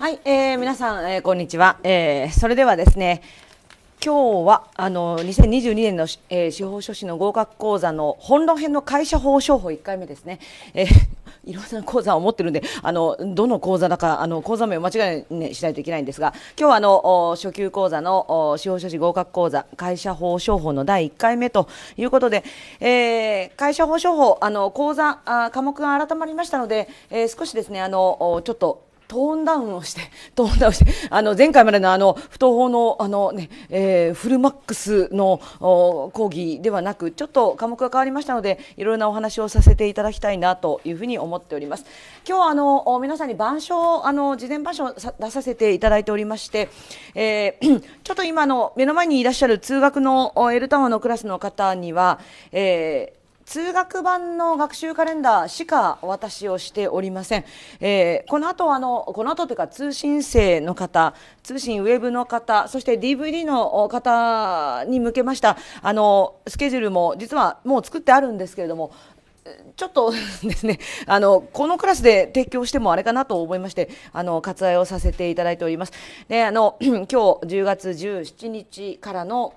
はい、えー、皆さん、えー、こんにちは、えー、それではですね今日はあの2022年の、えー、司法書士の合格講座の本論編の会社法商法1回目ですね、えー、いろんな講座を持ってるんであのどの講座だかあの講座名を間違いね、しないといけないんですが今日はあの初級講座の司法書士合格講座会社法商法の第1回目ということで、えー、会社法商法あの講座あ科目が改まりましたので、えー、少しですねあのちょっとトーンダウンをして、トーンダウンして、あの、前回までのあの、不登法の、あのね、えー、フルマックスの講義ではなく、ちょっと科目が変わりましたので、いろいろなお話をさせていただきたいなというふうに思っております。今日あの、皆さんに板書あの、事前版書を出させていただいておりまして、えー、ちょっと今の、目の前にいらっしゃる通学の L タワーのクラスの方には、えー通学版の学習カレンダーしかお渡しをしておりません。えー、この後あの、この後というか通信制の方、通信ウェブの方、そして DVD の方に向けました、あの、スケジュールも実はもう作ってあるんですけれども、ちょっと ですね、あの、このクラスで提供してもあれかなと思いまして、あの、割愛をさせていただいております。で、あの、今日10月17日からの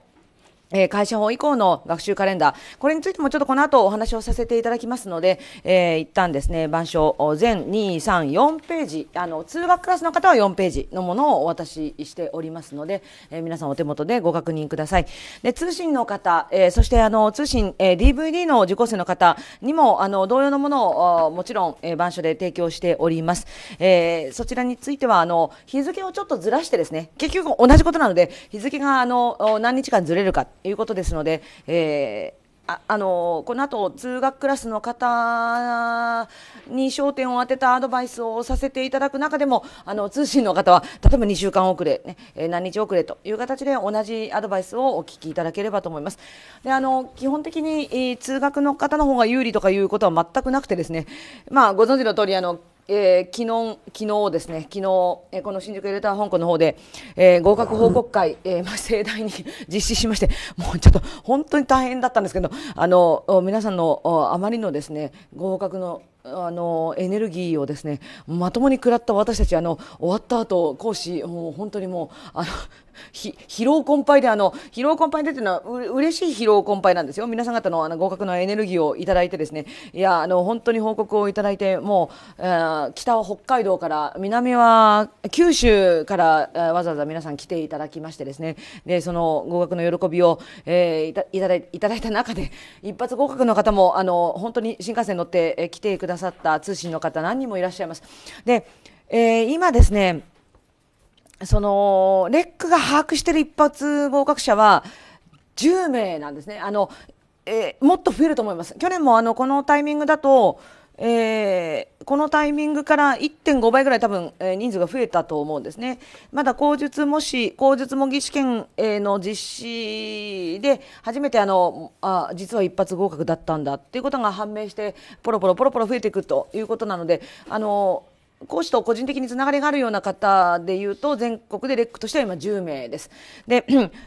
え会社法以降の学習カレンダー、これについてもちょっとこの後お話をさせていただきますので、えー、一旦ですね、板書全2、3、4ページ、あの、通学クラスの方は4ページのものをお渡ししておりますので、えー、皆さんお手元でご確認ください。で、通信の方、えー、そしてあの、通信、えー、DVD の受講生の方にも、あの、同様のものを、もちろん、えー、板書で提供しております。えー、そちらについては、あの、日付をちょっとずらしてですね、結局同じことなので、日付があの、何日間ずれるか、いうことですので、えーああのこの後通学クラスの方に焦点を当てたアドバイスをさせていただく中でもあの通信の方は例えば2週間遅れ、ね、え何日遅れという形で同じアドバイスをお聞きいただければと思いますであの基本的に、通学の方の方が有利とかいうことは全くなくてですね、まあ、ご存知の通りあのえー、昨日昨日ですね、昨日、えー、この新宿エレター本港の方で、えー、合格報告会、えー、まあ、盛大に実施しまして、もうちょっと本当に大変だったんですけど、あの皆さんのあまりのですね合格のあのエネルギーをですねまともに食らった私たちあの終わった後講師もう本当にもうあの 疲労困憊であの疲労困憊でというのはう嬉しい疲労困憊なんですよ皆さん方のあの合格のエネルギーをいただいてですねいやあの本当に報告をいただいてもう、えー、北は北海道から南は九州から、えー、わざわざ皆さん来ていただきましてですねでその合格の喜びを、えー、いたいただいた中で一発合格の方もあの本当に新幹線乗って、えー、来てくださいださった通信の方何人もいらっしゃいます。で、えー、今ですね、そのレックが把握している一発合格者は10名なんですね。あのえー、もっと増えると思います。去年もあのこのタイミングだとえー、このタイミングから1.5倍ぐらい多分、えー、人数が増えたと思うんですね。まだ口述模し、口述模擬試験、えー、の実施で、初めてあの、あ、実は一発合格だったんだっていうことが判明して、ポロポロポロポロ増えていくということなので、あの、講師と個人的につながりがあるような方でいうと、全国でレックとしては今10名です。で、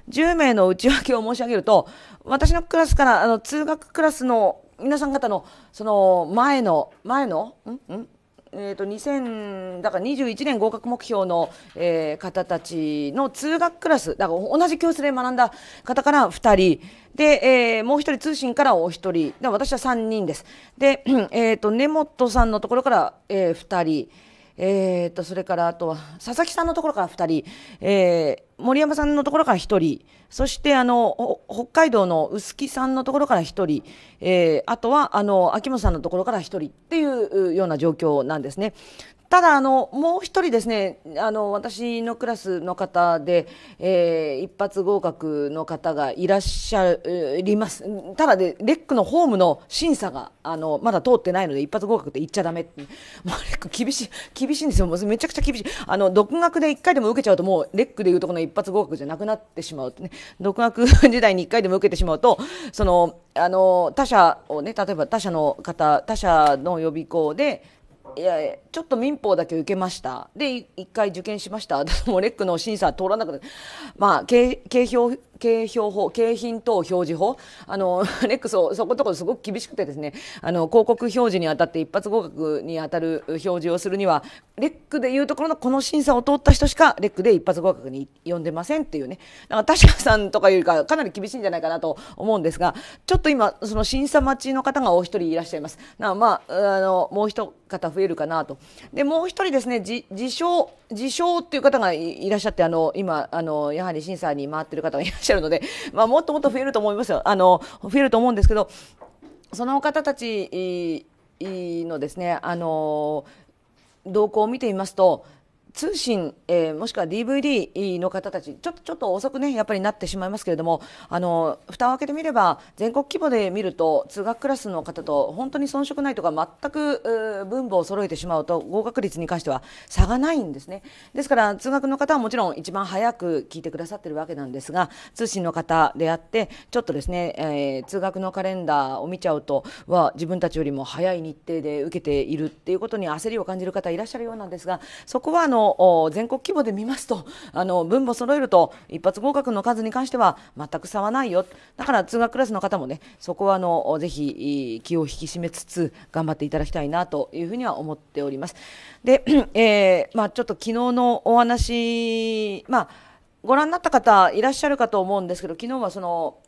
10 名の内訳を申し上げると、私のクラスから、あの、通学クラスの皆さん方のその前の前のんんえーと、と2000だから21年合格目標の、えー、方たちの通学クラスだから同じ教室で学んだ方から2人で、えー、もう1人通信からお1人で私は3人ですで、えーと、と根本さんのところから、えー、2人えー、っと、それからあとは、佐々木さんのところから2人、えー、森山さんのところから1人、そしてあの、北海道の臼杵さんのところから1人、えー、あとはあの、秋元さんのところから1人っていうような状況なんですね。ただあの、もう一人ですね、あの、私のクラスの方で、えー、一発合格の方がいらっしゃります。ただで、レックのホームの審査が、あの、まだ通ってないので、一発合格って言っちゃだめ。もうレック厳しい、厳しいんですよ。めちゃくちゃ厳しい。あの、独学で一回でも受けちゃうと、もうレックでいうとこの一発合格じゃなくなってしまう、ね。独学時代に一回でも受けてしまうと、その、あの、他社をね、例えば他社の方、他社の予備校で、いや、ちょっと民法だけ受けました。で、一回受験しました。でもレックの審査通らなくて、まあ、景表、景表法、景品等表示法、あの、レックスそこのところすごく厳しくてですね、あの、広告表示にあたって一発合格にあたる表示をするには、レックでいうところのこの審査を通った人しか、レックで一発合格に呼んでませんっていうね、なんか田代さんとかよりかかなり厳しいんじゃないかなと思うんですが、ちょっと今、その審査待ちの方がお一人いらっしゃいます。なまあ、あの、もう一方増えるかなと。でもう1人ですね自称自称っていう方がいらっしゃってあの今あのやはり審査に回ってる方がいらっしゃるので、まあ、もっともっと増えると思いますよあの増えると思うんですけどその方たちのですねあの動向を見てみますと通信、えー、もしくは DVD の方たちちょっとちょっと遅くねやっぱりなってしまいますけれどもあの蓋を開けてみれば全国規模で見ると通学クラスの方と本当に遜色ないとか全く分母を揃えてしまうと合格率に関しては差がないんですねですから通学の方はもちろん一番早く聞いてくださってるわけなんですが通信の方であってちょっとですね、えー、通学のカレンダーを見ちゃうとは自分たちよりも早い日程で受けているっていうことに焦りを感じる方いらっしゃるようなんですがそこはあのの全国規模で見ますとあの分母揃えると一発合格の数に関しては全く差はないよだから通学クラスの方もねそこはあのぜひ気を引き締めつつ頑張っていただきたいなというふうには思っております。で、えー、まあ、ちょっと昨日のお話、まあ、ご覧になった方いらっしゃるかと思うんですけど昨日はその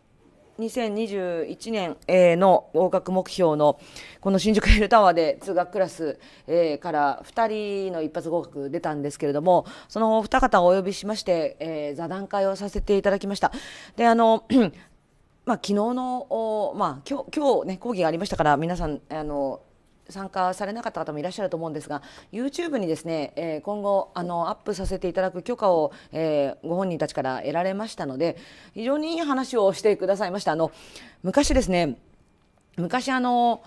2021年、えー、の合格目標のこの新宿エルタワーで通学クラス、えー、から2人の一発合格出たんですけれどもそのお二方をお呼びしまして、えー、座談会をさせていただきました。であのまあ、昨日の、まあ、今日今日ね、講義がありましたから、皆さん、あの参加されなかった方もいらっしゃると思うんですが YouTube にですね、えー、今後あのアップさせていただく許可を、えー、ご本人たちから得られましたので非常にいい話をしてくださいましたあの昔ですね昔あの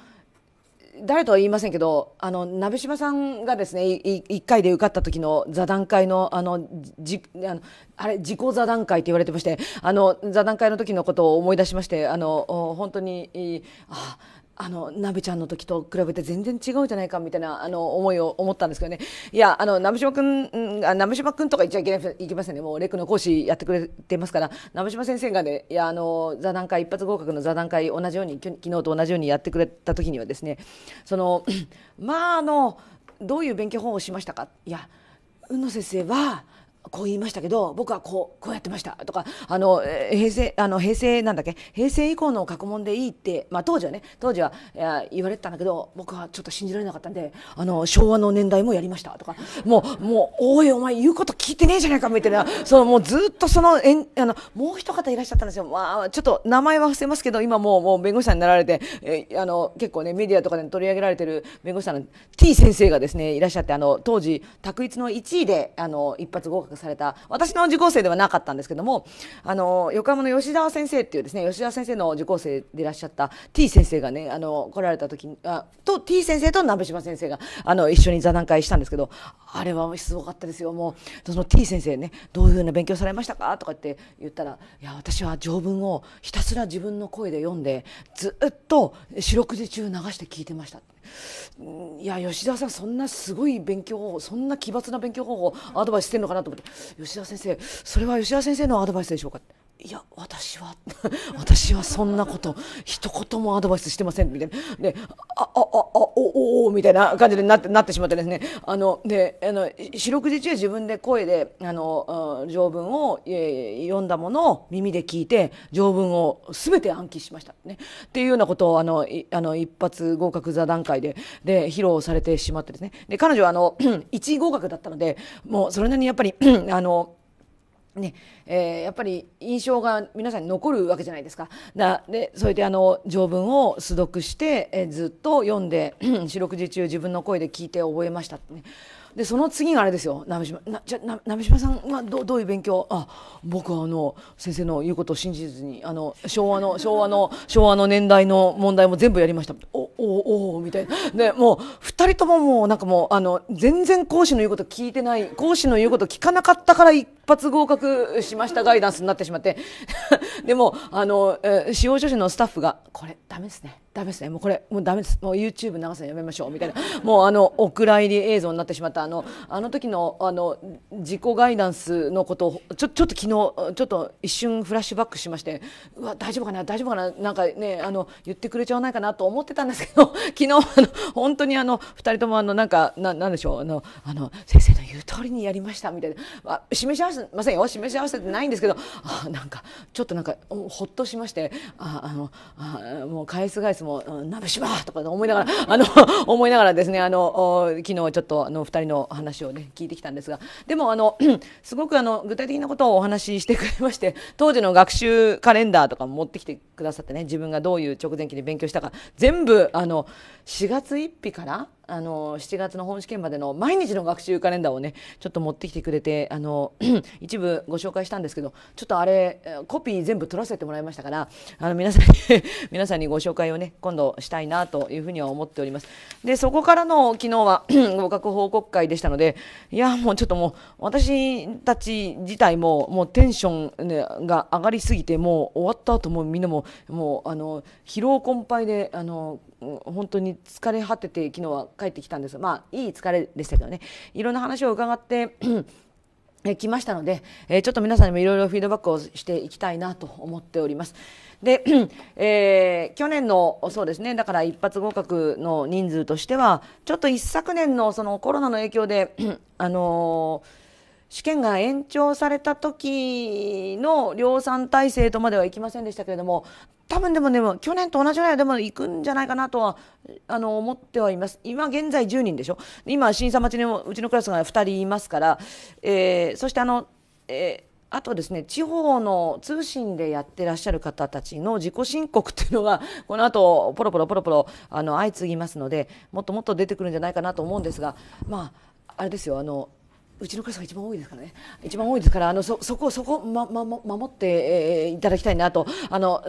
誰とは言いませんけど、あの鍋島さんがですね、1回で受かった時の座談会のあのじあのあれ自己座談会って言われてまして、あの座談会の時のことを思い出しまして、あの本当にああの、なべちゃんの時と比べて全然違うじゃないかみたいな、あの、思いを思ったんですけどね。いや、あの、なべしまくん、なべしまくんとか言っちゃいけない、いけませんね。もう、レクの講師やってくれてますから、なべしま先生がね、いや、あの、座談会、一発合格の座談会、同じように、昨日と同じようにやってくれた時にはですね、その、まあ、あの、どういう勉強法をしましたかいや、宇野先生は、こう言いましたけど僕はこうこうやってましたとかあの平成あの平成なんだっけ平成以降の過去問でいいって、まあ、当時はね当時は言われてたんだけど僕はちょっと信じられなかったんであの昭和の年代もやりましたとかもうもうおいお前言うこと聞いてねえじゃないかみたいなそのもうずっとそのえんあのもう一方いらっしゃったんですよ、まあ、ちょっと名前は伏せますけど今もうもう弁護士さんになられてえあの結構ねメディアとかで取り上げられてる弁護士さんの T 先生がですねいらっしゃってあの当時卓一の1位であの一発合格された、私の受講生ではなかったんですけども、あの、横浜の吉沢先生っていうですね、吉沢先生の受講生でいらっしゃった T 先生がね、あの、来られた時に、あと T 先生と鍋島先生が、あの、一緒に座談会したんですけど、あれはすごかったですよ。もう、その T 先生ね、どういうふうな勉強されましたかとかって言ったら、いや、私は条文をひたすら自分の声で読んで、ずっと四六時中流して聞いてました。いや吉田さんそんなすごい勉強方法そんな奇抜な勉強方法アドバイスしてるのかなと思って吉田先生それは吉田先生のアドバイスでしょうかいや私は 私はそんなこと一言もアドバイスしてませんみたいなでああああおおみたいな感じでなってなってしまってですねあのであの四六時中自分で声であの条文を、え読んだものを耳で聞いて条文をすべて暗記しましたねっていうようなことをあのあの一発合格座談会でで披露されてしまってですねで彼女はあの1 合格だったのでもうそれなりにやっぱり あのねえー、やっぱり印象が皆さんに残るわけじゃないですかだでそれであの条文を素読して、えー、ずっと読んで四六時中自分の声で聞いて覚えましたってねでその次があれですよ鍋島なじゃ鍋島さんはどどういう勉強あ僕はあの先生の言うことを信じずにあの昭和の昭和の昭和の年代の問題も全部やりましたおおおみたいなでもう2人とももうなんかもうあの全然講師の言うこと聞いてない講師の言うこと聞かなかったから一発合格しましたガイダンスになってしまって でもあの、えー、司法書士のスタッフがこれダメですねダメですねもうこれもうダメですもう YouTube 流すのやめましょうみたいなもうあのお蔵入り映像になってしまったあのあの時のあの自己ガイダンスのことをちょちょっと昨日ちょっと一瞬フラッシュバックしましてうわ大丈夫かな大丈夫かななんかねあの言ってくれちゃわないかなと思ってたんですけど 昨日あの本当にあの二人ともあのなんかななんでしょうあのあの先生の言う通りにやりましたみたいな、まあ、示し合わせませんよ示し合わせてないんですけどあなんかちょっとなんかほっとしましてああのあもう返す返すももう、鍋ばとか思いながら、あの、思いながらですね、あの、昨日ちょっとあの、二人の話をね、聞いてきたんですが、でもあの、すごくあの、具体的なことをお話ししてくれまして、当時の学習カレンダーとかも持ってきてくださってね、自分がどういう直前期に勉強したか、全部、あの、4月1日から、あの7月の本試験までの毎日の学習カレンダーをねちょっと持ってきてくれてあの 一部ご紹介したんですけどちょっとあれコピー全部取らせてもらいましたからあの皆さんに 皆さんにご紹介をね今度したいなというふうには思っております。でそこからの昨日は 合格報告会でしたのでいやもうちょっともう私たち自体ももうテンション、ね、が上がりすぎてもう終わった後もみんなももうあの疲労困憊であの本当に疲れ果てて昨日は帰ってきたんですまあいい疲れでしたけどねいろんな話を伺って え来ましたので、えちょっと皆さんにもいろいろフィードバックをしていきたいなと思っております。で、えー、去年のそうですねだから一発合格の人数としてはちょっと一昨年のそのコロナの影響で あのー試験が延長された時の量産体制とまではいきませんでしたけれども多分でもでも去年と同じぐらいでも行くんじゃないかなとはあの思ってはいます今現在10人でしょ今審査待ちもうちのクラスが2人いますから、えー、そしてあの、えーあとですね地方の通信でやってらっしゃる方たちの自己申告っていうのがこの後ポロポロポロポロあの相次ぎますのでもっともっと出てくるんじゃないかなと思うんですがまああれですよあのうちの会社が一番多いですからね一番多いですからあのそそこそこ、まま、守って、えー、いただきたいなとあの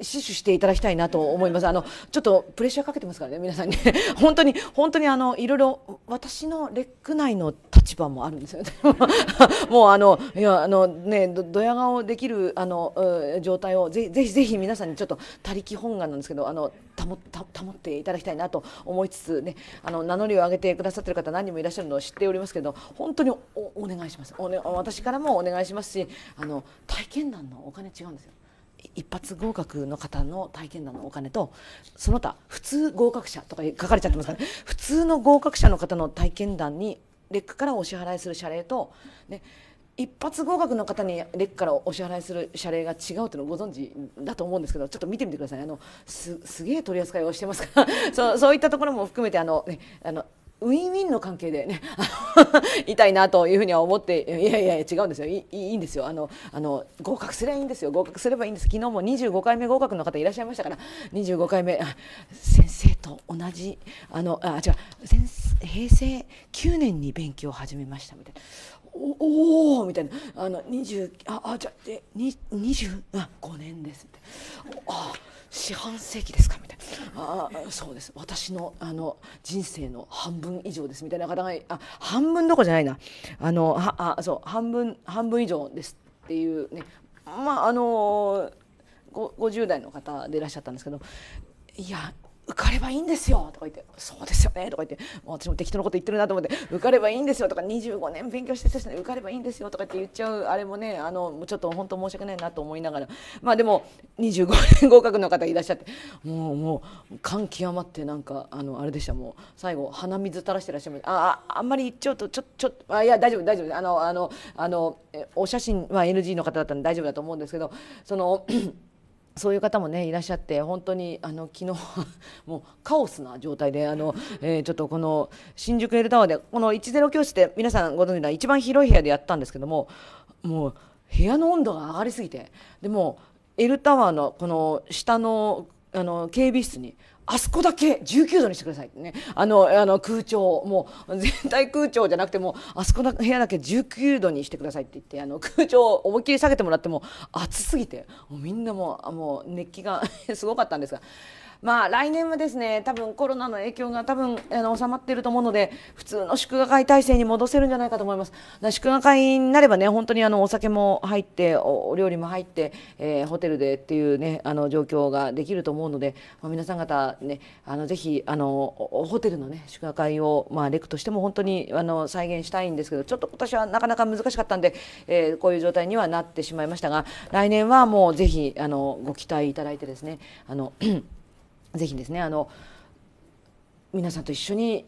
死守していただきたいなと思いますあのちょっとプレッシャーかけてますからね皆さんに 本当に本当にあのいろいろ私のレック内の立番もあるんですよ もうあのいやあのねドヤ顔できるあの状態をぜぜひぜひ皆さんにちょっと他力本願なんですけどあの保保っていただきたいなと思いつつねあの名乗りを上げてくださってる方何人もいらっしゃるのを知っておりますけど本当におお願いしますお、ね、私からもお願いしますしあの体験談のお金違うんですよ。一発合格の方の体験談のお金とその他普通合格者とか書かれちゃってますから、ね、普通の合格者の方の体験談にレックからお支払いする謝礼と、ね、一発合格の方にレックからお支払いする謝礼が違うというのをご存知だと思うんですけどちょっと見てみてくださいあのすげえ取り扱いをしてますから そうそういったところも含めてあの、ね、あのウィンウィンの関係でね 痛いなというふうには思っていやいや違うんですよいいんですよあのあの合格すればいいんですよ合格すればいいんです昨日も25回目合格の方いらっしゃいましたから25回目先生と同じあのあ違う先平成9年に勉強を始めましたみたいな。おおみたいなあの20ああじゃあ25年ですってあ四半世紀ですかみたいなあそうです私のあの人生の半分以上ですみたいな方があ半分どこじゃないなあのあそう半分半分以上ですっていうねまああの50代の方でいらっしゃったんですけどいや受かればいいんですよ」とか言って「そうですよね」とか言ってもう私も適当なこと言ってるなと思って「受かればいいんですよ」とか「25年勉強してたし、ね、受かればいいんですよ」とかって言っちゃうあれもねあのちょっと本当申し訳ないなと思いながらまあでも25年合格の方いらっしゃってもうもう感極まってなんかあのあれでしたもう最後鼻水垂らしてらっしゃるあああんまり言っちゃうとちょちょあいや大丈夫大丈夫あのあのあのお写真は NG の方だったんで大丈夫だと思うんですけどその。そういう方もねいらっしゃって本当にあの昨日 もうカオスな状態であの、えー、ちょっとこの新宿エルタワーでこの10教室で皆さんご存知の一番広い部屋でやったんですけどももう部屋の温度が上がりすぎてでもエルタワーのこの下のあの警備室にあそこだけ19度にしてくださいってねあのあの空調もう全体空調じゃなくてもあそこの部屋だけ19度にしてくださいって言ってあの空調を思いっきり下げてもらっても暑すぎてもうみんなもうもう熱気が すごかったんですがまあ、来年はですね、多分コロナの影響が多分あの収まっていると思うので、普通の祝賀会体制に戻せるんじゃないかと思います。祝賀会になればね、本当にあのお酒も入って、お料理も入って、えー、ホテルでっていうね、あの状況ができると思うので、まあ、皆さん方ね、あのぜひあのホテルのね祝賀会をまあレクとしても本当にあの再現したいんですけど、ちょっと今年はなかなか難しかったんで、えー、こういう状態にはなってしまいましたが、来年はもうぜひあのご期待いただいてですね、あのぜひですねあの皆さんと一緒に、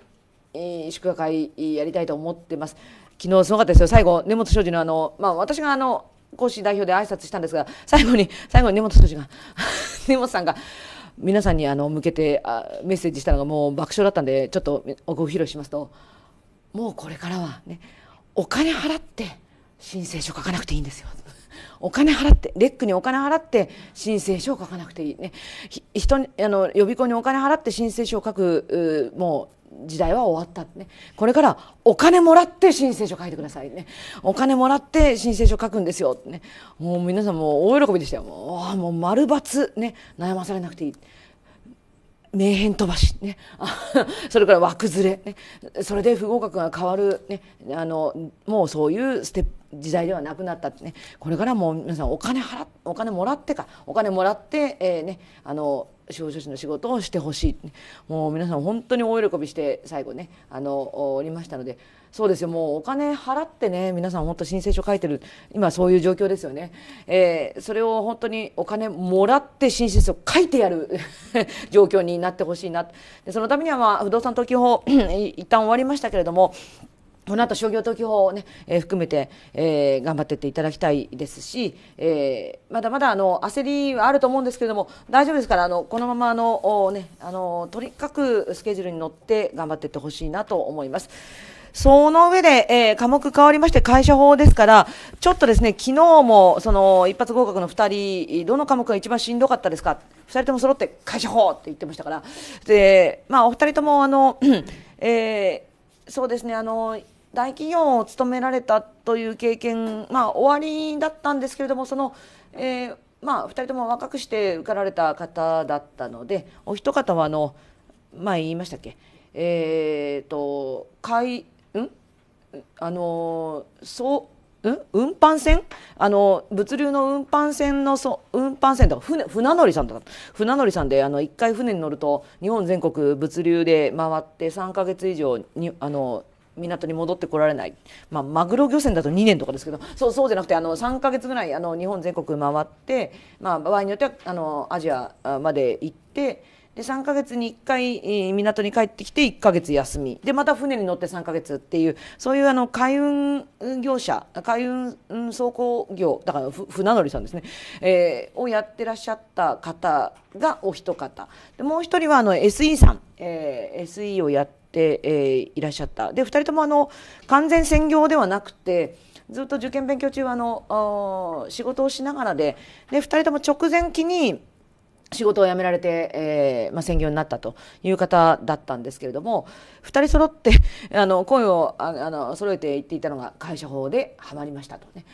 えー、祝賀会やりたいと思ってます昨日すごかったですよ最後根本庄司のあの、まあ、私があの講師代表で挨拶したんですが最後に最後に根本庄司が 根本さんが皆さんにあの向けてあメッセージしたのがもう爆笑だったんでちょっとご披露しますともうこれからはねお金払って申請書書かなくていいんですよお金払ってレックにお金払って申請書を書かなくていいね人にあの予備校にお金払って申請書を書くうもう時代は終わったねこれからお金もらって申請書書いてくださいねお金もらって申請書書くんですよねもう皆さんもう大喜びでしたよもうもう丸抜ね悩まされなくていい名変飛ばしね それから枠ずれねそれで不合格が変わるねあのもうそういうステップ時代ではなくなったってねこれからも皆さんお金払お金もらってかお金もらって、えー、ね、あの司法書士の仕事をしてほしいもう皆さん本当に大喜びして最後ねあのおりましたのでそうですよもうお金払ってね皆さん本当申請書書いてる今そういう状況ですよね、えー、それを本当にお金もらって申請書書いてやる 状況になってほしいなでそのためには、まあ、不動産登記法 一旦終わりましたけれどもこの後商業登記法をね、えー、含めて、えー、頑張ってっていただきたいですし、えー、まだまだあの焦りはあると思うんですけれども大丈夫ですからあのこのままあのねあのとにかくスケジュールに乗って頑張っていってほしいなと思います。その上で、えー、科目変わりまして会社法ですから、ちょっとですね、昨日もその一発合格の2人、どの科目が一番しんどかったですか、2人とも揃って会社法って言ってましたから、でまあ、お二人ともあの、えー、そうですねあの大企業を務められたという経験、まあ、終わりだったんですけれどもその、えー、まあ、2人とも若くして受かられた方だったのでお一方はあの前言いましたっけえー、と海うんあのそううん、運搬船あの物流の運搬船のそ運搬船とか船船乗りさんとか船乗りさんであの1回船に乗ると日本全国物流で回って3か月以上にあの港に戻ってこられない、まあ、マグロ漁船だと2年とかですけどそうそうじゃなくてあの3か月ぐらいあの日本全国回って、まあ、場合によってはあのアジアまで行って。で3か月に1回港に帰ってきて1か月休みでまた船に乗って3か月っていうそういうあの海運業者海運走行業だから船乗りさんですね、えー、をやってらっしゃった方がお一方でもう一人はあの SE さん、えー、SE をやってて、えー、いらっしゃったで2人ともあの完全専業ではなくてずっと受験勉強中はあの仕事をしながらでで2人とも直前期に仕事を辞められて、えーまあ、専業になったという方だったんですけれども2人揃って あの声をああの揃えて言っていたのが会社法ではまりましたとね。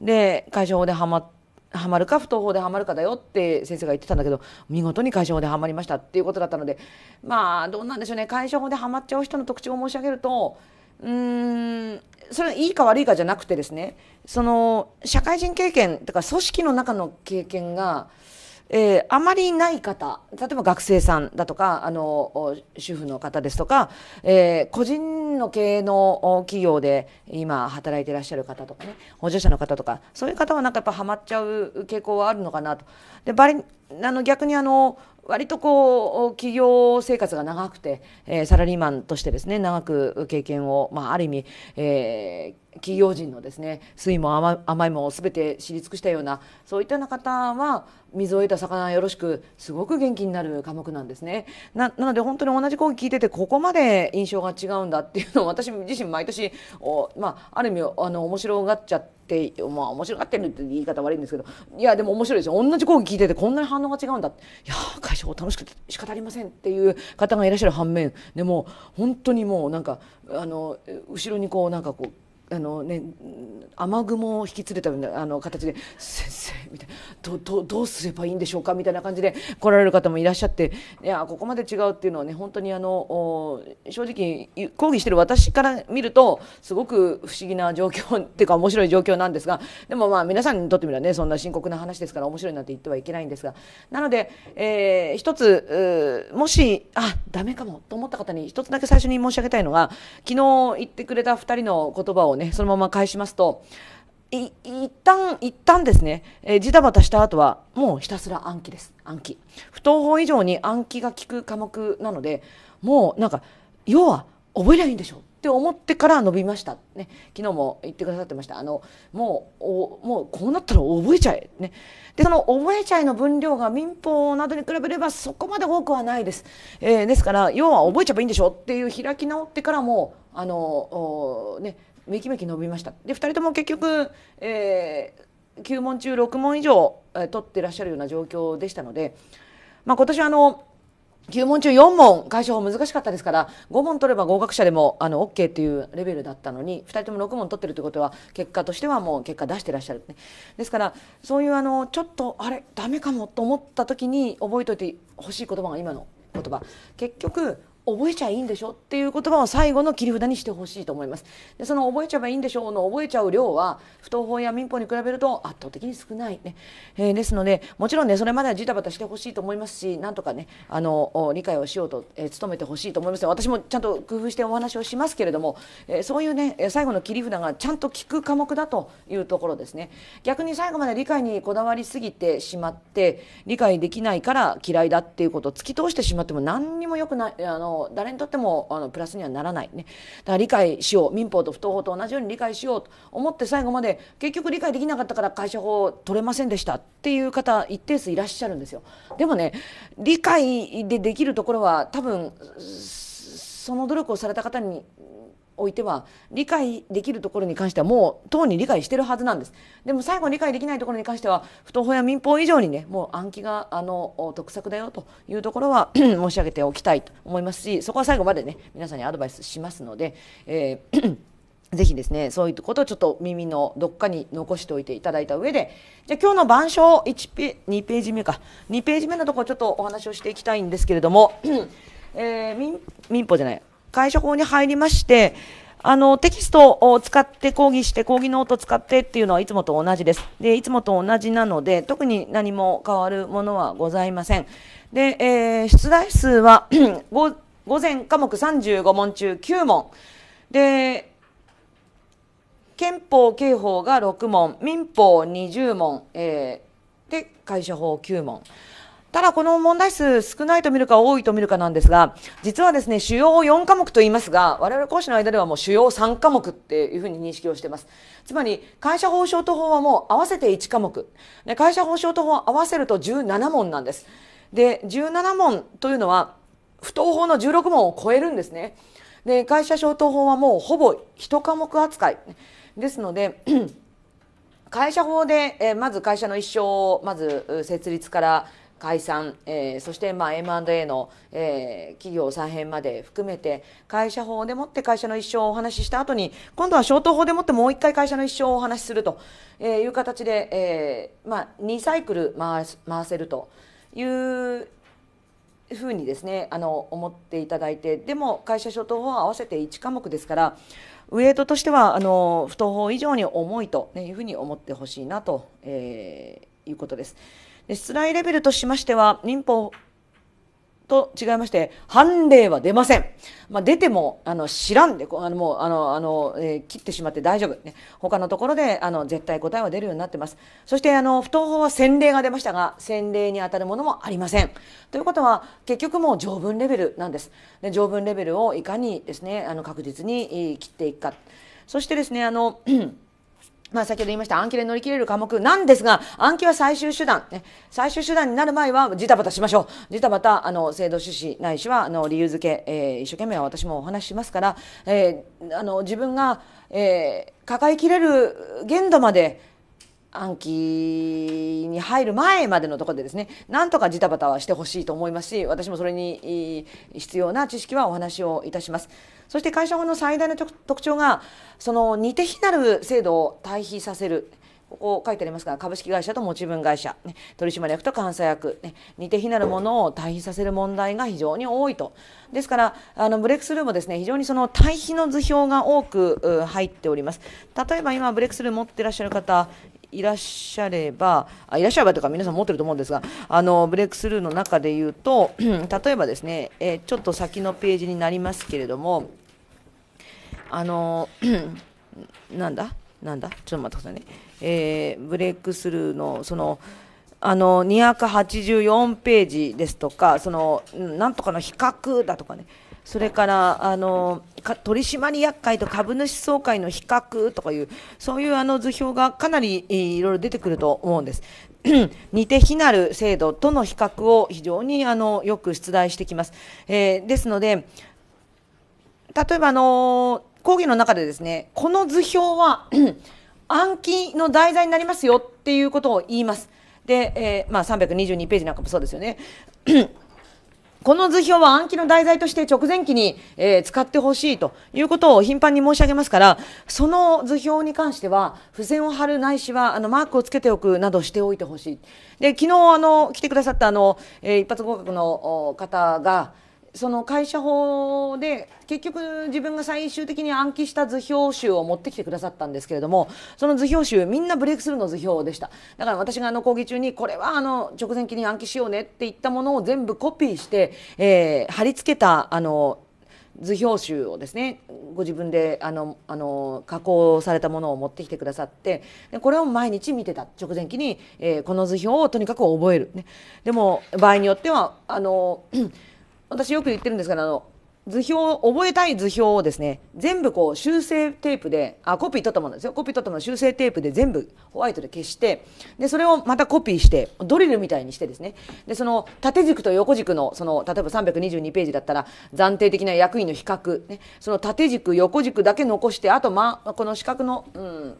で会社法でハマってはまるか不登法ではまるかだよって先生が言ってたんだけど見事に解消法ではまりましたっていうことだったのでまあどうなんでしょうね解消法ではまっちゃう人の特徴を申し上げるとうーんそれはいいか悪いかじゃなくてですねその社会人経験とか組織の中の経験がえー、あまりない方、例えば学生さんだとか、あの、主婦の方ですとか、えー、個人の経営の企業で今働いていらっしゃる方とかね、補助者の方とか、そういう方はなんかやっぱハマっちゃう傾向はあるのかなと。で、バリ、あの、逆にあの、割とこう企業生活が長くて、えー、サラリーマンとしてですね長く経験を、まあ、ある意味、えー、企業人のですね酸いも甘いも全て知り尽くしたようなそういったような方は水を得た魚よろしくすごく元気になる科目なんですねなので本当に同じ講義聞いててここまで印象が違うんだっていうのを私自身毎年お、まあ、ある意味あの面白がっちゃって。まあ、面白がってるって言い方悪いんですけどいやでも面白いですよ同じ講義聞いててこんなに反応が違うんだいや会社を楽しくて仕方ありませんっていう方がいらっしゃる反面でも本当にもうなんかあの後ろにこうなんかこうあの、ね、雨雲を引き連れたあの形で「先生」みたいなどどどうすればいいんでしょうかみたいな感じで来られる方もいらっしゃっていやここまで違うっていうのはね本当にあの正直抗議してる私から見るとすごく不思議な状況っていうか面白い状況なんですがでもまあ皆さんにとってみればねそんな深刻な話ですから面白いなんて言ってはいけないんですがなので、えー、一つもしあダメかもと思った方に一つだけ最初に申し上げたいのが昨日言ってくれた2人の言葉をねそのまま返しますと、い一旦、一旦ですね、えー、ジタバタした後は、もうひたすら暗記です。暗記。不登法以上に暗記が効く科目なので、もうなんか、要は覚えりゃいいんでしょって思ってから伸びました。ね。昨日も言ってくださってました。あの、もう、もうこうなったら覚えちゃえ。ね。で、その覚えちゃえの分量が民法などに比べればそこまで多くはないです。えー、ですから、要は覚えちゃえばいいんでしょっていう開き直ってからも、あの、ね、めきめき伸びましたで2人とも結局、えー、9問中6問以上、えー、取ってらっしゃるような状況でしたので、まあ、今年あの9問中4問解消法難しかったですから5問取れば合格者でもあの OK っていうレベルだったのに2人とも6問取ってるってことは結果としてはもう結果出してらっしゃる、ね、ですからそういうあのちょっとあれダメかもと思った時に覚えておいてほしい言葉が今の言葉結局覚えちゃいいんでしょっていう言葉を最後の切り札にしてほしいと思います。でその覚えちゃえばいいんでしょうの覚えちゃう量は不当法や民法に比べると圧倒的に少ないね。えー、ですのでもちろんねそれまではジタバタしてほしいと思いますしなんとかねあの理解をしようと、えー、努めてほしいと思います私もちゃんと工夫してお話をしますけれども、えー、そういうね最後の切り札がちゃんと効く科目だというところですね。逆に最後まで理解にこだわりすぎてしまって理解できないから嫌いだっていうことを突き通してしまっても何にもよくないあのの誰にとってもあのプラスにはならないねだから理解しよう民法と不当法と同じように理解しようと思って最後まで結局理解できなかったから会社法取れませんでしたっていう方一定数いらっしゃるんですよでもね理解でできるところは多分その努力をされた方においては理解できるところに関してはもううに理解してるはずなんですでも最後理解できないところに関しては不当法や民法以上にねもう暗記があの得策だよというところは 申し上げておきたいと思いますしそこは最後までね皆さんにアドバイスしますので、えー ぜひですね、そういうことをちょっと耳のどっかに残しておいていただいた上で、じゃあ今日の板書1ペ、2ページ目か、2ページ目のところちょっとお話をしていきたいんですけれども、えー、民民法じゃない、会社法に入りまして、あの、テキストを使って講義して、講義ノート使ってっていうのはいつもと同じです。で、いつもと同じなので、特に何も変わるものはございません。で、えー、出題数は 午前科目35問中9問。で、憲法、刑法が6問、民法20問、えー、で、会社法9問。ただこの問題数少ないと見るか多いと見るかなんですが、実はですね、主要4科目と言いますが、我々講師の間ではもう主要3科目っていうふうに認識をしています。つまり、会社法消と法はもう合わせて1科目。会社法消と法合わせると17問なんです。で、17問というのは、不当法の16問を超えるんですね。で、会社消灯法はもうほぼ1科目扱い。ですので、会社法で、えまず会社の一生をまず設立から、解散、えー、そして、まあ、M&A の、えー、企業再編まで含めて、会社法でもって会社の一生をお話しした後に、今度は消灯法でもってもう一回会社の一生をお話しするという形で、えー、まあ、2サイクル回回せるというふうにですねあの思っていただいてでも会社消灯法は合わせて1科目ですからウエイトとしてはあの不当法以上に重いと、ね、いうふうに思ってほしいなと、えー、いうことです。出題レベルとしましては、民法と違いまして、判例は出ません。まあ、出ても、あの、知らんで、あの、もう、あの、あの、えー、切ってしまって大丈夫。ね。他のところで、あの、絶対答えは出るようになってます。そして、あの、不当法は先例が出ましたが、先例に当たるものもありません。ということは、結局もう条文レベルなんです。で条文レベルをいかにですね、あの、確実に切っていくか。そしてですね、あの、まあ、先ほど言いました暗記で乗り切れる科目なんですが、暗記は最終手段。ね、最終手段になる前はジタバタしましょう。ジタバタ、あの、制度趣旨ないしは、あの、理由付け、えー、一生懸命私もお話ししますから、えー、あの、自分が、えー、抱えきれる限度まで、暗記に入る前までのところでですねなんとかジタバタはしてほしいと思いますし私もそれに必要な知識はお話をいたしますそして会社法の最大の特徴がその似て非なる制度を対比させるここ書いてありますが株式会社と持ち分会社、ね、取締役と監査役、ね、似て非なるものを対比させる問題が非常に多いとですからあのブレイクスルーもですね非常にその対比の図表が多く入っております例えば今ブレイクスルー持ってらっしゃる方いらっしゃれば、あいらっしゃればとか皆さん持ってると思うんですが、あのブレイクスルーの中で言うと、例えばですね、えー、ちょっと先のページになりますけれども、あの、なんだなんだちょっと待ってくださいね。えー、ブレイクスルーの、その、あの、284ページですとか、その、なんとかの比較だとかね、それからあの取締役会と株主総会の比較とかいう、そういうあの図表がかなりいろいろ出てくると思うんです。似て非なる制度との比較を非常にあのよく出題してきます。えー、ですので、例えばあの講義の中でですね、この図表は 暗記の題材になりますよっていうことを言います。で、えー、まあ、322ページなんかもそうですよね。この図表は暗記の題材として直前期に、えー、使ってほしいということを頻繁に申し上げますから、その図表に関しては、付箋を貼るないしは、あの、マークをつけておくなどしておいてほしい。で、昨日、あの、来てくださった、あの、えー、一発合格の方が、その会社法で結局自分が最終的に暗記した図表集を持ってきてくださったんですけれどもその図表集みんなブレイクスルーの図表でしただから私があの講義中にこれはあの直前期に暗記しようねって言ったものを全部コピーして、えー、貼り付けたあの図表集をですねご自分であのあの加工されたものを持ってきてくださってでこれを毎日見てた直前期に、えー、この図表をとにかく覚える、ね、でも場合によってはあの私よく言ってるんですけど、あの、図表、覚えたい図表をですね、全部こう修正テープで、あ、コピー取ったものですよ。コピー取ったもの修正テープで全部ホワイトで消して、で、それをまたコピーして、ドリルみたいにしてですね、で、その縦軸と横軸の、その、例えば322ページだったら、暫定的な役員の比較、ね、その縦軸、横軸だけ残して、あと、ま、この四角の、うん、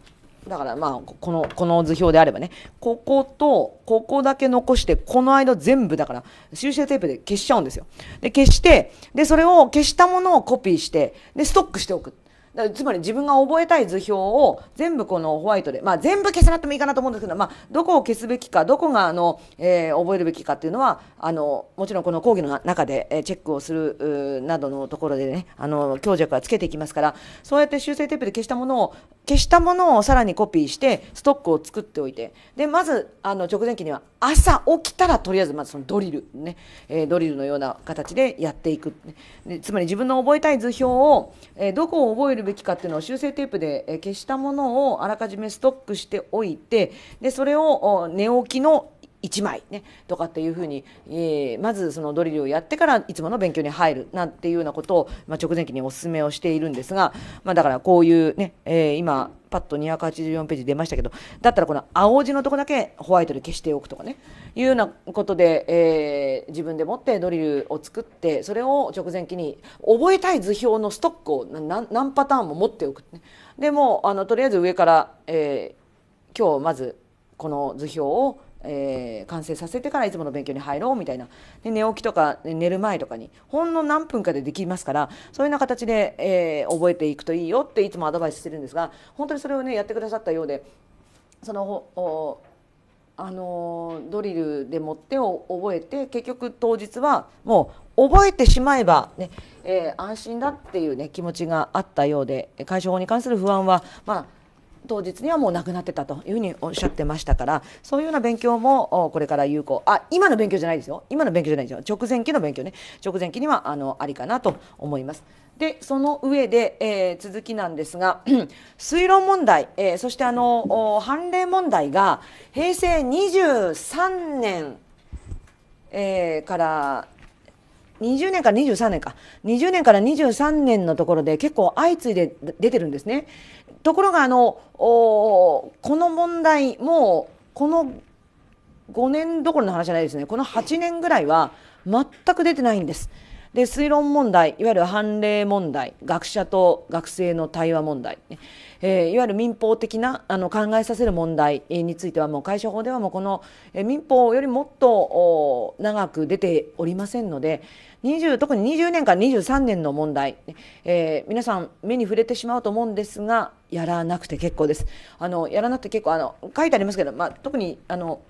だからまあ、この、この図表であればね、ここと、ここだけ残して、この間全部だから、修正テープで消しちゃうんですよ。で、消して、で、それを消したものをコピーして、で、ストックしておく。つまり自分が覚えたい図表を全部このホワイトで、まあ、全部消さなくてもいいかなと思うんですけど、まあ、どこを消すべきか、どこがあの、えー、覚えるべきかっていうのは、あのもちろんこの講義の中で、えチェックをするなどのところでね、あの強弱はつけていきますから、そうやって修正テープで消したものを、消したものをさらにコピーして、ストックを作っておいて、で、まず、あの直前期には、朝起きたらとりあえずまずそのドリル、ね、えー、ドリルのような形でやっていく。ね、つまり自分の覚えたい図表を、えどこを覚えるべきかっていうのを修正テープで消したものをあらかじめストックしておいてでそれを寝起きの1枚ねとかっていうふうに、えー、まずそのドリルをやってからいつもの勉強に入るなんていうようなことを、まあ、直前期にお勧めをしているんですが、まあ、だからこういうね、えー、今パッと284ページ出ましたけどだったらこの青字のとこだけホワイトで消しておくとかねいうようなことで、えー、自分で持ってドリルを作ってそれを直前期に覚えたい図表のストックを何何パターンも持っておく、ね、でもあのとりあえず上から、えー、今日まずこの図表をえー、完成させてからいつもの勉強に入ろうみたいなで寝起きとか寝る前とかにほんの何分かでできますからそういうような形で、えー、覚えていくといいよっていつもアドバイスしてるんですが本当にそれをねやってくださったようでそのあのドリルでもってを覚えて結局当日はもう覚えてしまえばね、ねえー、安心だっていう、ね、気持ちがあったようで解消法に関する不安は、まあ当日にはもうなくなってたというふうにおっしゃってましたからそういうような勉強もこれから有効あ今の勉強じゃないですよ今の勉強じゃないですよ直前期の勉強ね直前期にはあのありかなと思います。でその上で、えー、続きなんですが 推論問題、えー、そしてあの判例問題が平成23年、えー、から20年から23年か20年から23年のところで結構相次いで出てるんですねところがあのこの問題もうこの5年どころの話じゃないですねこの8年ぐらいは全く出てないんです。で推論問題いわゆる判例問題学者と学生の対話問題、えー、いわゆる民法的なあの考えさせる問題についてはもう解消法ではもうこの民法よりもっと長く出ておりませんので20特に20年から23年の問題、えー、皆さん目に触れてしまうと思うんですがやらなくて結構です。あのやらなくて結構あの書いてありますけど、まあ、特にあの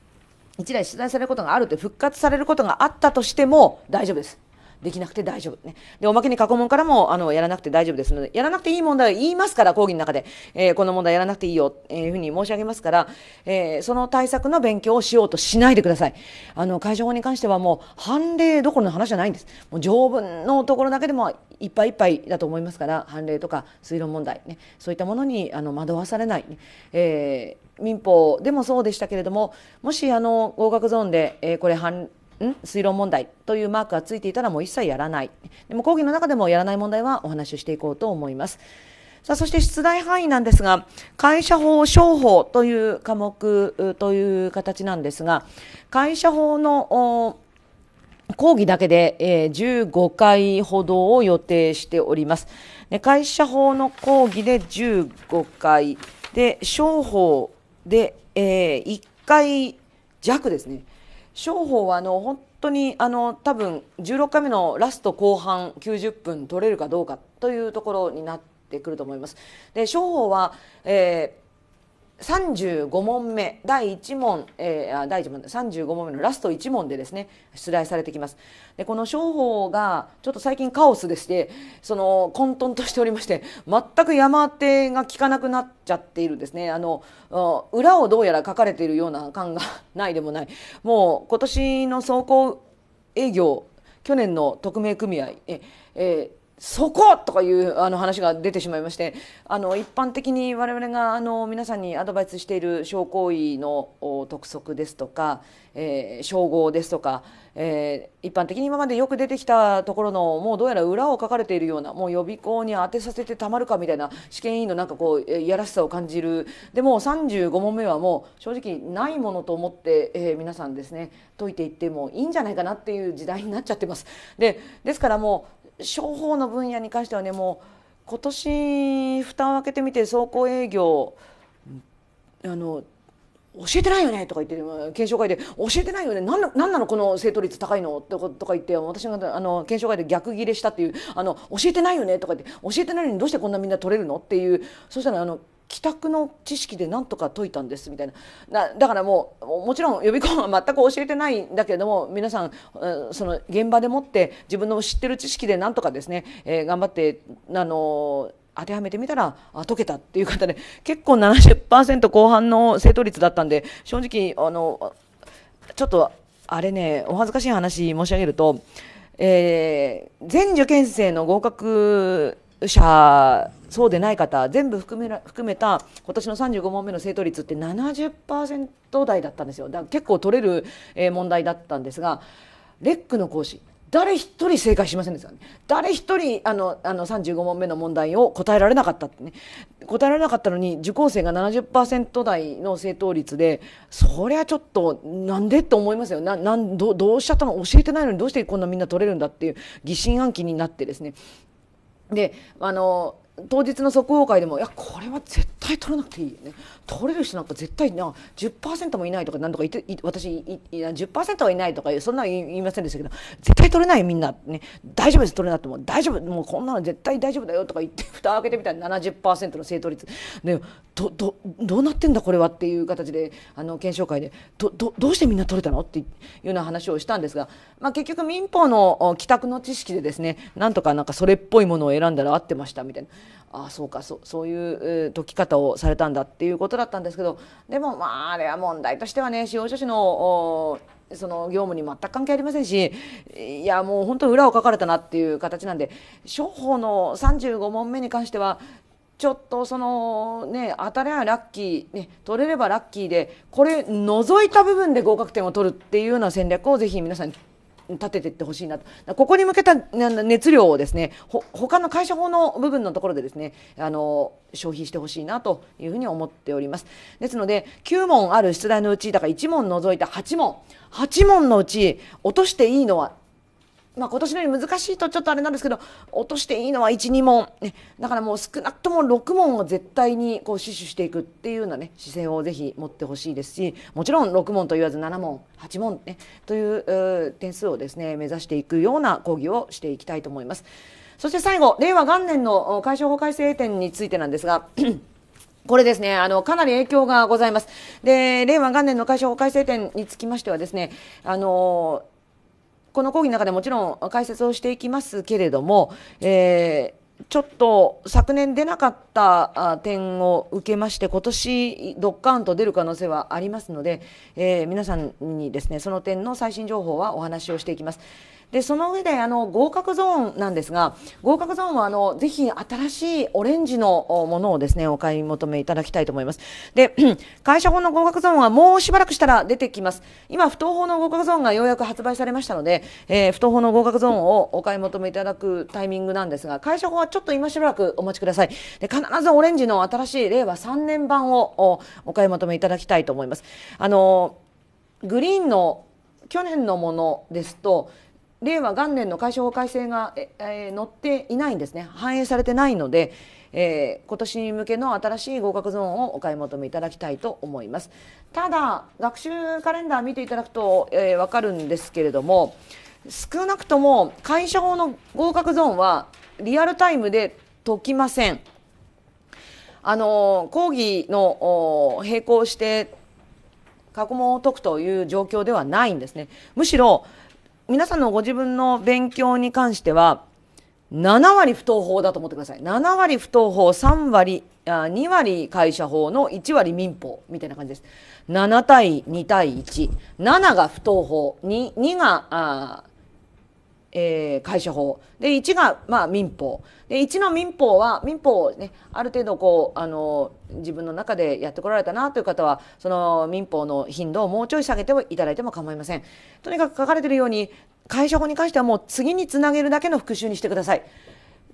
一台出題されることがあるって復活されることがあったとしても大丈夫です。できなくて大丈夫。ね、で、おまけに過去問からも、あの、やらなくて大丈夫ですので、やらなくていい問題は言いますから、講義の中で、えー、この問題やらなくていいよ、えー、いうふうに申し上げますから、えー、その対策の勉強をしようとしないでください。あの、解消法に関してはもう、判例どころの話じゃないんです。もう条文のところだけでもいっぱいいっぱいだと思いますから、判例とか推論問題、ね、そういったものにあの惑わされない、ね、えー民法でもそうでしたけれどももしあの合格ゾーンで、えー、これ判ん推論問題というマークがついていたらもう一切やらない。でも講義の中でもやらない問題はお話ししていこうと思います。さあ、そして出題範囲なんですが、会社法、商法という科目という形なんですが、会社法の講義だけで、え15回ほどを予定しております。で会社法の講義で15回、で、商法で、え1回弱ですね。商法はあの本当にあの多分16回目のラスト後半90分取れるかどうかというところになってくると思います。で商法は、えー35問目第1問、えー、第1問35問目のラスト1問でですね出題されてきますでこの商法がちょっと最近カオスでしてその混沌としておりまして全く山手が効かなくなっちゃっているんですねあの裏をどうやら書かれているような感がないでもないもう今年の走行営業去年の特命組合え、えーそことかいうあの話が出てしまいましてあの一般的に我々があの皆さんにアドバイスしている証行為の督促ですとか、えー、称号ですとか、えー、一般的に今までよく出てきたところのもうどうやら裏を書かれているようなもう予備校に当てさせてたまるかみたいな試験委員のなんかこういやらしさを感じるでもう35問目はもう正直ないものと思って、えー、皆さんですね解いていってもいいんじゃないかなっていう時代になっちゃってます。でですからもう商法の分野に関してはねもう今年蓋を開けてみて走行営業あの教えてないよねとか言って検証会で教えてないよね何ななのこの正答率高いのとかとか言って私があの検証会で逆ギレしたっていうあの教えてないよねとか言って教えてないのにどうしてこんなみんな取れるのっていうそしたらあの帰宅の知識でなんとか解いたんですみたいなだからもうもちろん予備校は全く教えてないんだけれども皆さんその現場でもって自分の知ってる知識でなんとかですね、えー、頑張ってあの当てはめてみたらあ解けたっていう方で結構70%後半の正答率だったんで正直あのちょっとあれねお恥ずかしい話申し上げると、えー、全受験生の合格者そうでない方全部含め含めた今年の35問目の正答率って70%台だったんですよだから結構取れる、え問題だったんですがレックの講師誰一人正解しませんでしたね誰一人あのあの35問目の問題を答えられなかったってね答えられなかったのに受講生が70%台の正答率でそりゃちょっとなんでて思いますよななんどどうしちゃったの教えてないのにどうしてこんなみんな取れるんだっていう疑心暗鬼になってですねであの当日の即応会でもいやこれは絶対取らなくていいよね取れる人なんか絶対な10%もいないとか何とか言って私いい10%はいないとかそんなの言いませんでしたけど絶対取れないみんな、ね、大丈夫です取れなくても大丈夫もうこんなの絶対大丈夫だよとか言って 蓋開けてみたら70%の正答率でどどどうなってんだこれはっていう形であの検証会でどどどうしてみんな取れたのっていうような話をしたんですが、まあ、結局民法の帰宅の知識でですねなんとかなんかそれっぽいものを選んだら合ってましたみたいなあそうかそそういう解き方をされたんだっていうことだったんですけどでもまああれは問題としてはね司法書士のその業務に全く関係ありませんしいやもう本当裏をかかれたなっていう形なんで処方の35問目に関してはちょっとそのね当たりゃラッキー、ね、取れればラッキーでこれ除いた部分で合格点を取るっていうような戦略をぜひ皆さん立てていってほしいなとここに向けた熱量をですねほ他の会社法の部分のところでですねあの消費してほしいなというふうに思っておりますですので9問ある出題のうちだから1問除いた8問8問のうち落としていいのはまあ、今年のように難しいとちょっとあれなんですけど落としていいのは12問、ね、だからもう少なくとも6問を絶対にこう死守していくっていうような、ね、姿勢をぜひ持ってほしいですしもちろん6問と言わず7問8問、ね、という点数をですね目指していくような講義をしていきたいと思います。そして最後令和元年の解消法改正点についてなんですが これですね、あの、かなり影響がございます。で、令和元年の解消法改正点につきましてはですね、あのこの講義の中でもちろん解説をしていきますけれども、えー、ちょっと昨年出なかった点を受けまして、今年ドッカーンと出る可能性はありますので、えー、皆さんにですね、その点の最新情報はお話をしていきます。でその上であの合格ゾーンなんですが合格ゾーンはあのぜひ新しいオレンジのものをですねお買い求めいただきたいと思いますで 会社法の合格ゾーンはもうしばらくしたら出てきます今不当法の合格ゾーンがようやく発売されましたので、えー、不当法の合格ゾーンをお買い求めいただくタイミングなんですが会社法はちょっと今しばらくお待ちくださいで必ずオレンジの新しい令和3年版をお買い求めいただきたいと思いますあのグリーンの去年のものですと令和元年の会社法改正が、ええ載っていないんですね反映されてないので、えー、今年向けの新しい合格ゾーンをお買い求めいただきたいと思いますただ学習カレンダー見ていただくと、えー、分かるんですけれども少なくとも会社法の合格ゾーンはリアルタイムで解きませんあの講義の並行して過去問を解くという状況ではないんですねむしろ皆さんのご自分の勉強に関しては、7割不当法だと思ってください。7割不当法、3割、2割会社法の1割民法みたいな感じです。7対2対1。7が不当法、2, 2がえー、会社法で1が、まあ、民法で1の民法は民法を、ね、ある程度こうあの自分の中でやってこられたなという方はその民法の頻度をもうちょい下げていただいても構いませんとにかく書かれているように会社法に関してはもう次につなげるだけの復習にしてください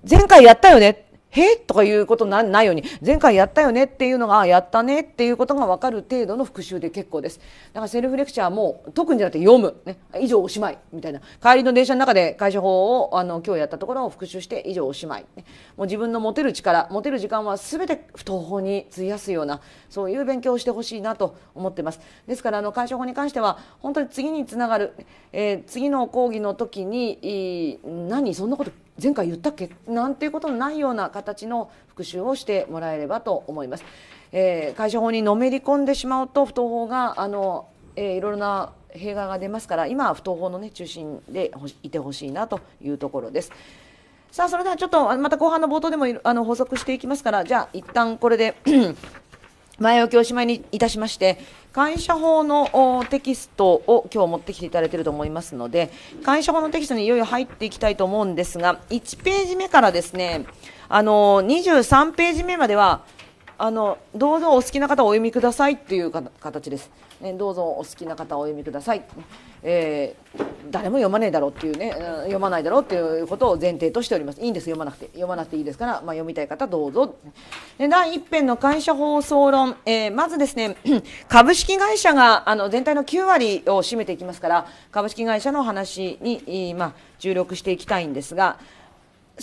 前回やったよねへとかいうことなないように前回やったよねっていうのがやったねっていうことが分かる程度の復習で結構ですだからセルフレクチャーも特にじゃなくて読む、ね、以上おしまいみたいな帰りの電車の中で解消法をあの今日やったところを復習して以上おしまい、もう自分の持てる力持てる時間は全て不登法に費やすようなそういう勉強をしてほしいなと思ってますですからあの解消法に関しては本当に次につながる、えー、次の講義の時に何そんなこと前回言ったっけなんていうことのないような形の復習をしてもらえればと思います。えー、会社法にのめり込んでしまうと不当法があの、えー、いろいろな弊害が出ますから今は不当法の、ね、中心でいてほしいなというところです。さあそれではちょっとまた後半の冒頭でもあの補足していきますからじゃあ一旦これで前置きおしまいにいたしまして、会社法のテキストを今日持ってきていただいていると思いますので、会社法のテキストにいよいよ入っていきたいと思うんですが、1ページ目からですね、あの23ページ目までは、あのどうぞお好きな方お読みくださいっていう形です、ね、どうぞお好きな方お読みください、えー、誰も読まねえだろうっていうね読まないだろうっていうことを前提としておりますいいんです読まなくて読まなくていいですから、まあ、読みたい方どうぞで第1編の会社放送論、えー、まずですね 株式会社があの全体の9割を占めていきますから株式会社の話に、まあ、注力していきたいんですが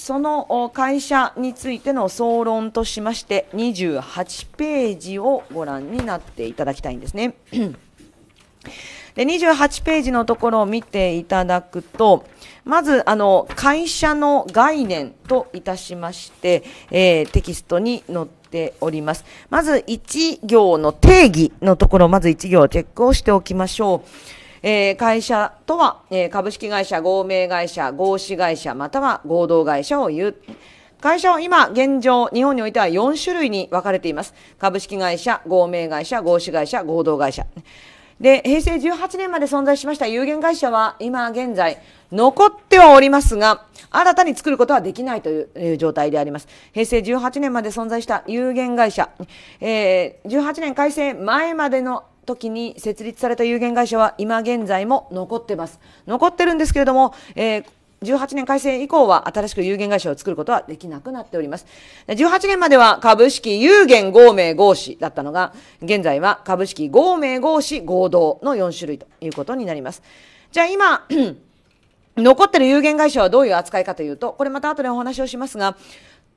その会社についての総論としまして、28ページをご覧になっていただきたいんですね。で28ページのところを見ていただくと、まずあの会社の概念といたしまして、えー、テキストに載っております。まず1行の定義のところ、まず1行チェックをしておきましょう。えー、会社とは、えー、株式会社、合名会社、合資会社、または合同会社を言う。会社は今、現状、日本においては4種類に分かれています。株式会社、合名会社、合資会社、合同会社。で、平成18年まで存在しました有限会社は今現在残ってはおりますが、新たに作ることはできないという状態であります。平成18年まで存在した有限会社、えー、18年改正前までの時に設立された有限会社は今現在も残ってます。残ってるんですけれども、えー18年改正以降は新しく有限会社を作ることはできなくなっております。18年までは株式有限合名合資だったのが、現在は株式合名合資合同の4種類ということになります。じゃあ今、残ってる有限会社はどういう扱いかというと、これまた後でお話をしますが、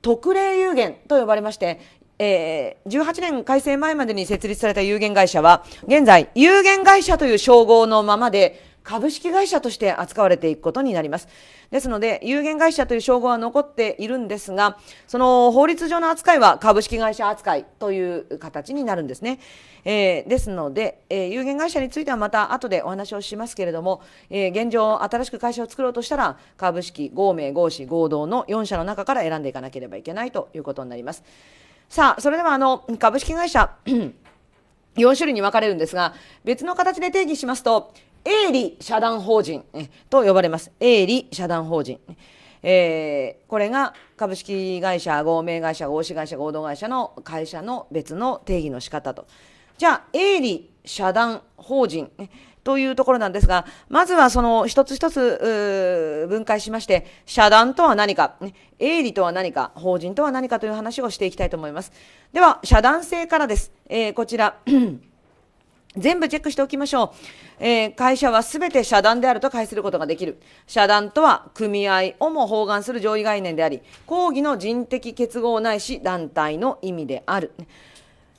特例有限と呼ばれまして、えー、18年改正前までに設立された有限会社は、現在、有限会社という称号のままで、株式会社として扱われていくことになります。ですので、有限会社という称号は残っているんですが、その法律上の扱いは株式会社扱いという形になるんですね。えー、ですので、えー、有限会社についてはまた後でお話をしますけれども、えー、現状、新しく会社を作ろうとしたら、株式、合名、合資、合同の4社の中から選んでいかなければいけないということになります。さあ、それではあの、株式会社、4 種類に分かれるんですが、別の形で定義しますと、営利社団法人と呼ばれます。営利社団法人。えー、これが株式会社、合名会社、合資会社、合同会社の会社の別の定義の仕方と。じゃあ、営利社団法人。というところなんですが、まずはその一つ一つ分解しまして、遮断とは何か、ね、営利とは何か、法人とは何かという話をしていきたいと思います。では、遮断性からです。えー、こちら。全部チェックしておきましょう。えー、会社はすべて遮断であると解することができる。遮断とは組合をも包含する上位概念であり、抗議の人的結合ないし団体の意味である。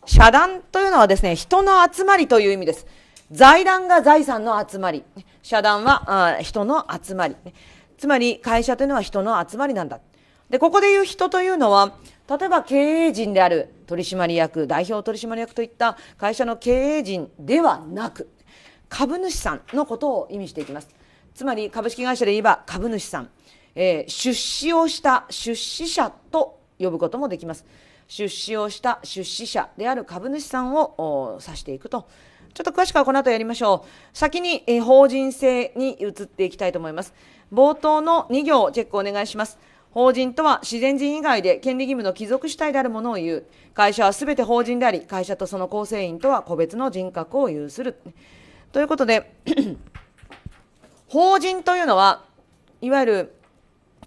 遮断というのはですね、人の集まりという意味です。財団が財産の集まり社団はあ人の集まりつまり会社というのは人の集まりなんだでここで言う人というのは例えば経営陣である取締役代表取締役といった会社の経営陣ではなく株主さんのことを意味していきますつまり株式会社で言えば株主さん、えー、出資をした出資者と呼ぶこともできます出資をした出資者である株主さんを指していくとちょっと詳しくはこの後やりましょう。先に、え法人性に移っていきたいと思います。冒頭の2行チェックお願いします。法人とは自然人以外で権利義務の帰属主体であるものを言う。会社は全て法人であり、会社とその構成員とは個別の人格を有する。ということで、法人というのは、いわゆる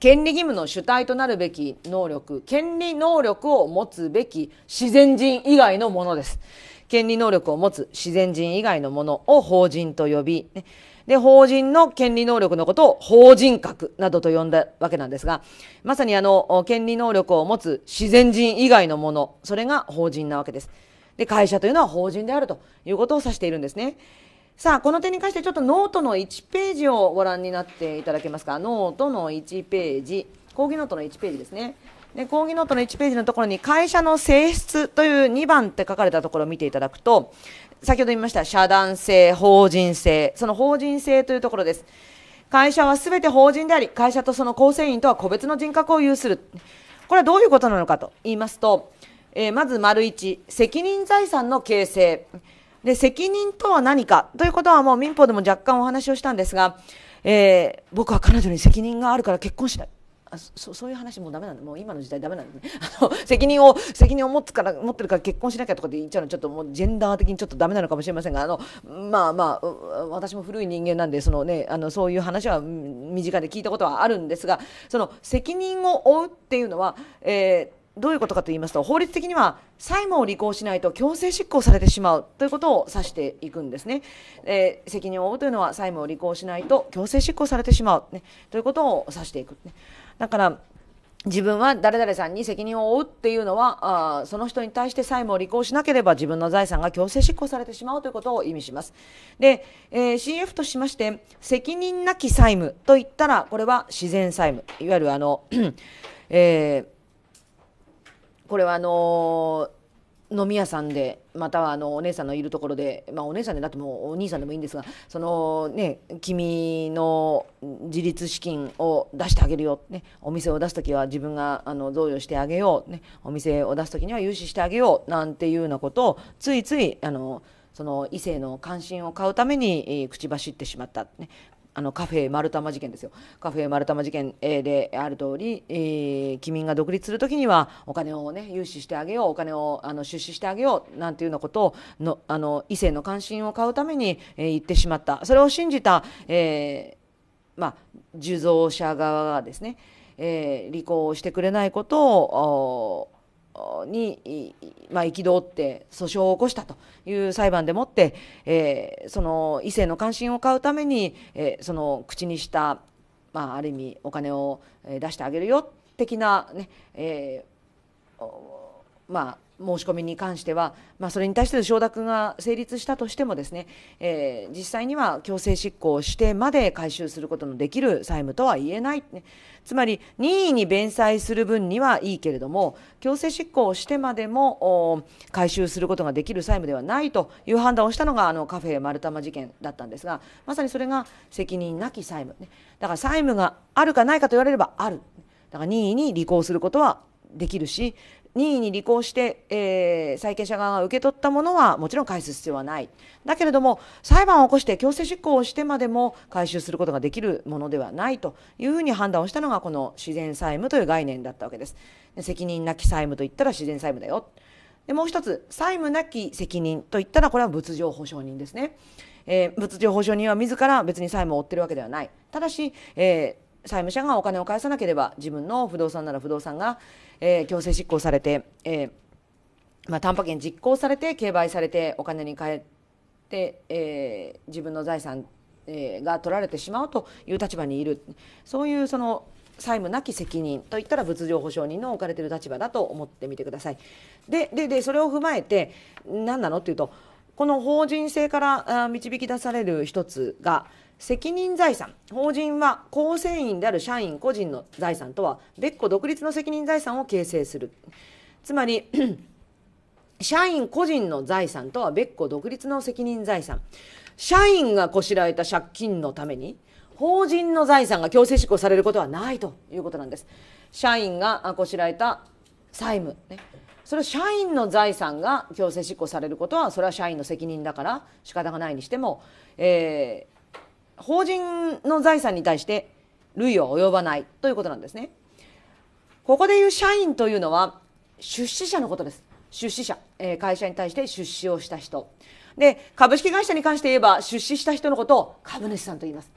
権利義務の主体となるべき能力、権利能力を持つべき自然人以外のものです。権利能力を持つ自然人以外のものを法人と呼び、ね、で、法人の権利能力のことを法人格などと呼んだわけなんですが、まさにあの、権利能力を持つ自然人以外のもの、それが法人なわけです。で、会社というのは法人であるということを指しているんですね。さあ、この点に関してちょっとノートの1ページをご覧になっていただけますか。ノートの1ページ、講義ノートの1ページですね。で講義ノートの1ページのところに会社の性質という2番って書かれたところを見ていただくと先ほど言いました社団性法人性その法人性というところです会社は全て法人であり会社とその構成員とは個別の人格を有するこれはどういうことなのかと言いますと、えー、まず丸1責任財産の形成で責任とは何かということはもう民法でも若干お話をしたんですが、えー、僕は彼女に責任があるから結婚しないあそそういう話もうダメなんだもう今の時代ダメなんで、ね あの責任を責任を持つから持ってるから結婚しなきゃとかって言っちゃうのちょっともうジェンダー的にちょっとダメなのかもしれませんがあのまあまあ私も古い人間なんでそのねあのそういう話は身近で聞いたことはあるんですがその責任を負うっていうのは、えー、どういうことかと言いますと法律的には債務を履行しないと強制執行されてしまうということを指していくんですね。えー、責任を負うというのは債務を履行しないと強制執行されてしまう、ね、ということを指していく、ね。だから自分は誰々さんに責任を負うっていうのはあその人に対して債務を履行しなければ自分の財産が強制執行されてしまうということを意味します。で、えー、CF としまして責任なき債務といったらこれは自然債務いわゆるあの、えー、これはあのー飲み屋さんでまたはあのお姉さんのいるところで、まあ、お姉さんでなくてもお兄さんでもいいんですがその、ね、君の自立資金を出してあげるよ、ね、お店を出す時は自分があの贈与してあげよう、ね、お店を出す時には融資してあげようなんていうようなことをついついあのその異性の関心を買うために、口走ってしまった、ね、あのカフェ丸玉事件ですよカフェ丸玉事件である通り、えー、君が独立する時にはお金をね融資してあげようお金をあの出資してあげようなんていうようなことをのあの異性の関心を買うために、えー、言ってしまったそれを信じた、えー、まあ、受贈者側がですね、えー、離婚をしてくれないことをに、まあ、憤って訴訟を起こしたという裁判でもって、えー、その異性の関心を買うために、えー、その口にした、まあ、ある意味お金を出してあげるよ的なね、えー、まあ申し込みに関しては、まあ、それに対しての承諾が成立したとしてもですね、えー、実際には強制執行してまで回収することのできる債務とは言えない、ね、つまり任意に弁済する分にはいいけれども強制執行をしてまでも回収することができる債務ではないという判断をしたのがあのカフェ丸玉事件だったんですがまさにそれが責任なき債務、ね、だから債務があるかないかと言われればあるだから任意に履行することはできるし任意に履行して、えー、債権者側が受け取ったものはもちろん返す必要はない。だけれども、裁判を起こして強制執行をしてまでも回収することができるものではないというふうに判断をしたのが、この自然債務という概念だったわけです。責任なき債務といったら自然債務だよ。でもう一つ、債務なき責任といったら、これは物情保証人ですね。えー、物情保証人は自ら別に債務を負っているわけではない。ただし、えー債務者がお金を返さなければ自分の不動産なら不動産が、えー、強制執行されて、えーまあ、担保権実行されて競売されてお金に換えて、えー、自分の財産、えー、が取られてしまうという立場にいるそういうその債務なき責任といったら物情保証人の置かれてる立場だと思ってみてください。でででそれを踏まえて何なのっていうとこの法人性から導き出される一つが責任財産法人は構成員である社員個人の財産とは別個独立の責任財産を形成するつまり 社員個人の財産とは別個独立の責任財産社員がこしらえた借金のために法人の財産が強制執行されることはないということなんです社員がこしらえた債務、ね、それは社員の財産が強制執行されることはそれは社員の責任だから仕方がないにしても、えー、法人の財産に対して類を及ばないということなんですね。ここでいう社員というのは出資者のことです。出資者、えー、会社に対して出資をした人。で、株式会社に関して言えば出資した人のことを株主さんと言います。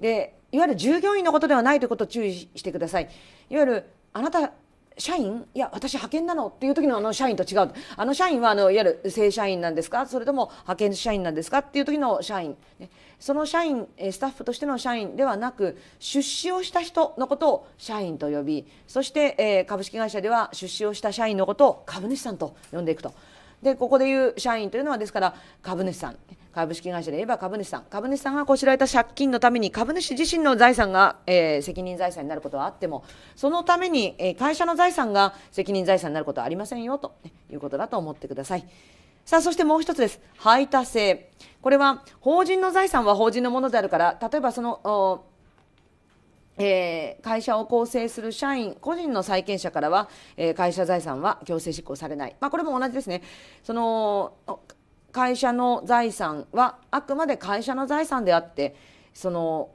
で、いわゆる従業員のことではないということを注意してください。いわゆるあなた社員いや私派遣なのっていう時のあの社員と違うあの社員はあのいわゆる正社員なんですかそれとも派遣社員なんですかっていう時の社員、ね、その社員スタッフとしての社員ではなく出資をした人のことを社員と呼びそして、え株式会社では出資をした社員のことを株主さんと呼んでいくと。でここでいう社員というのはですから株主さん株式会社で言えば株主さん株主さんがこしらえた借金のために株主自身の財産が、えー、責任財産になることはあってもそのために、えー、会社の財産が責任財産になることはありませんよと、ね、いうことだと思ってください。さあ、そしてもう一つです。排他性。これは、法人の財産は法人のものであるから、例えばその、えー、会社を構成する社員、個人の債権者からは、えー、会社財産は強制執行されない。まあ、これも同じですね。その、会社の財産はあくまで会社の財産であってその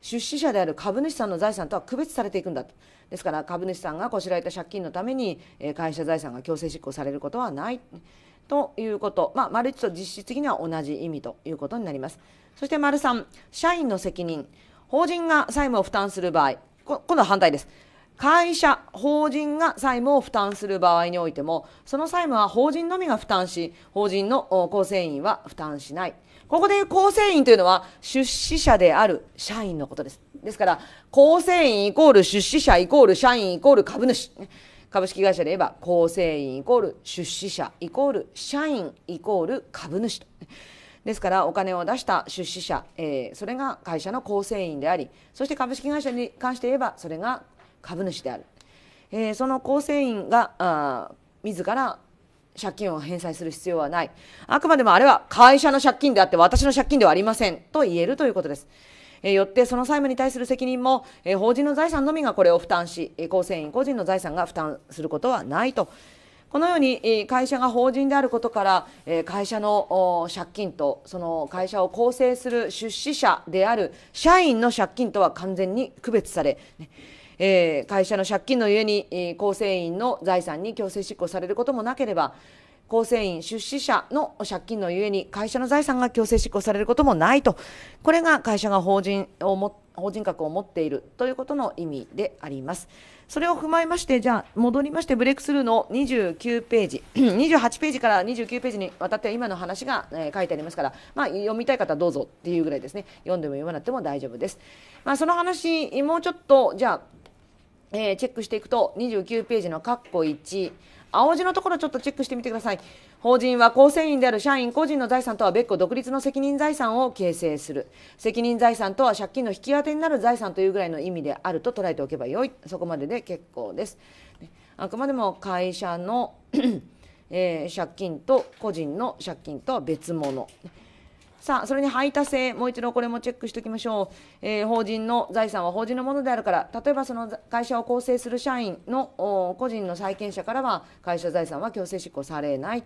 出資者である株主さんの財産とは区別されていくんだとですから株主さんがこしらえた借金のために会社財産が強制執行されることはないということ、まあ、丸1と実質的には同じ意味ということになりますそして丸3社員の責任法人が債務を負担する場合今度は反対です会社、法人が債務を負担する場合においても、その債務は法人のみが負担し、法人の構成員は負担しない。ここでいう構成員というのは、出資者である社員のことです。ですから、構成員イコール出資者イコール社員イコール株主。株式会社で言えば、構成員イコール出資者イコール社員イコール株主と。ですからお金を出した出資者、えー、それが会社の構成員でありそして株式会社に関して言えばそれが株主である、えー、その構成員があ自ら借金を返済する必要はないあくまでもあれは会社の借金であって私の借金ではありませんと言えるということです。えよってその債務に対する責任も、え法人の財産のみがこれを負担し、え構成員個人の財産が負担することはないと。このように、会社が法人であることから、え会社の借金とその会社を構成する出資者である社員の借金とは完全に区別され、えー、会社の借金のゆえに、えー、構成員の財産に強制執行されることもなければ構成員出資者の借金のゆえに会社の財産が強制執行されることもないとこれが会社が法人をも法人格を持っているということの意味でありますそれを踏まえましてじゃあ戻りましてブレイクスルーの29ページ28 ページから29ページにわたって今の話が、え書いてありますから、まあ、読みたい方どうぞっていうぐらいですね読んでも読まなくても大丈夫です、まあ、その話もうちょっとじゃあえー、チェックしていくと29ページの括弧1青字のところちょっとチェックしてみてください法人は構成員である社員個人の財産とは別個独立の責任財産を形成する責任財産とは借金の引き当てになる財産というぐらいの意味であると捉えておけばよいそこまでで結構ですあくまでも会社の えー、借金と個人の借金とは別物。さあ、それに排他性、もう一度これもチェックしておきましょう。えー、法人の財産は法人のものであるから、例えばその会社を構成する社員の個人の債権者からは、会社財産は強制執行されない。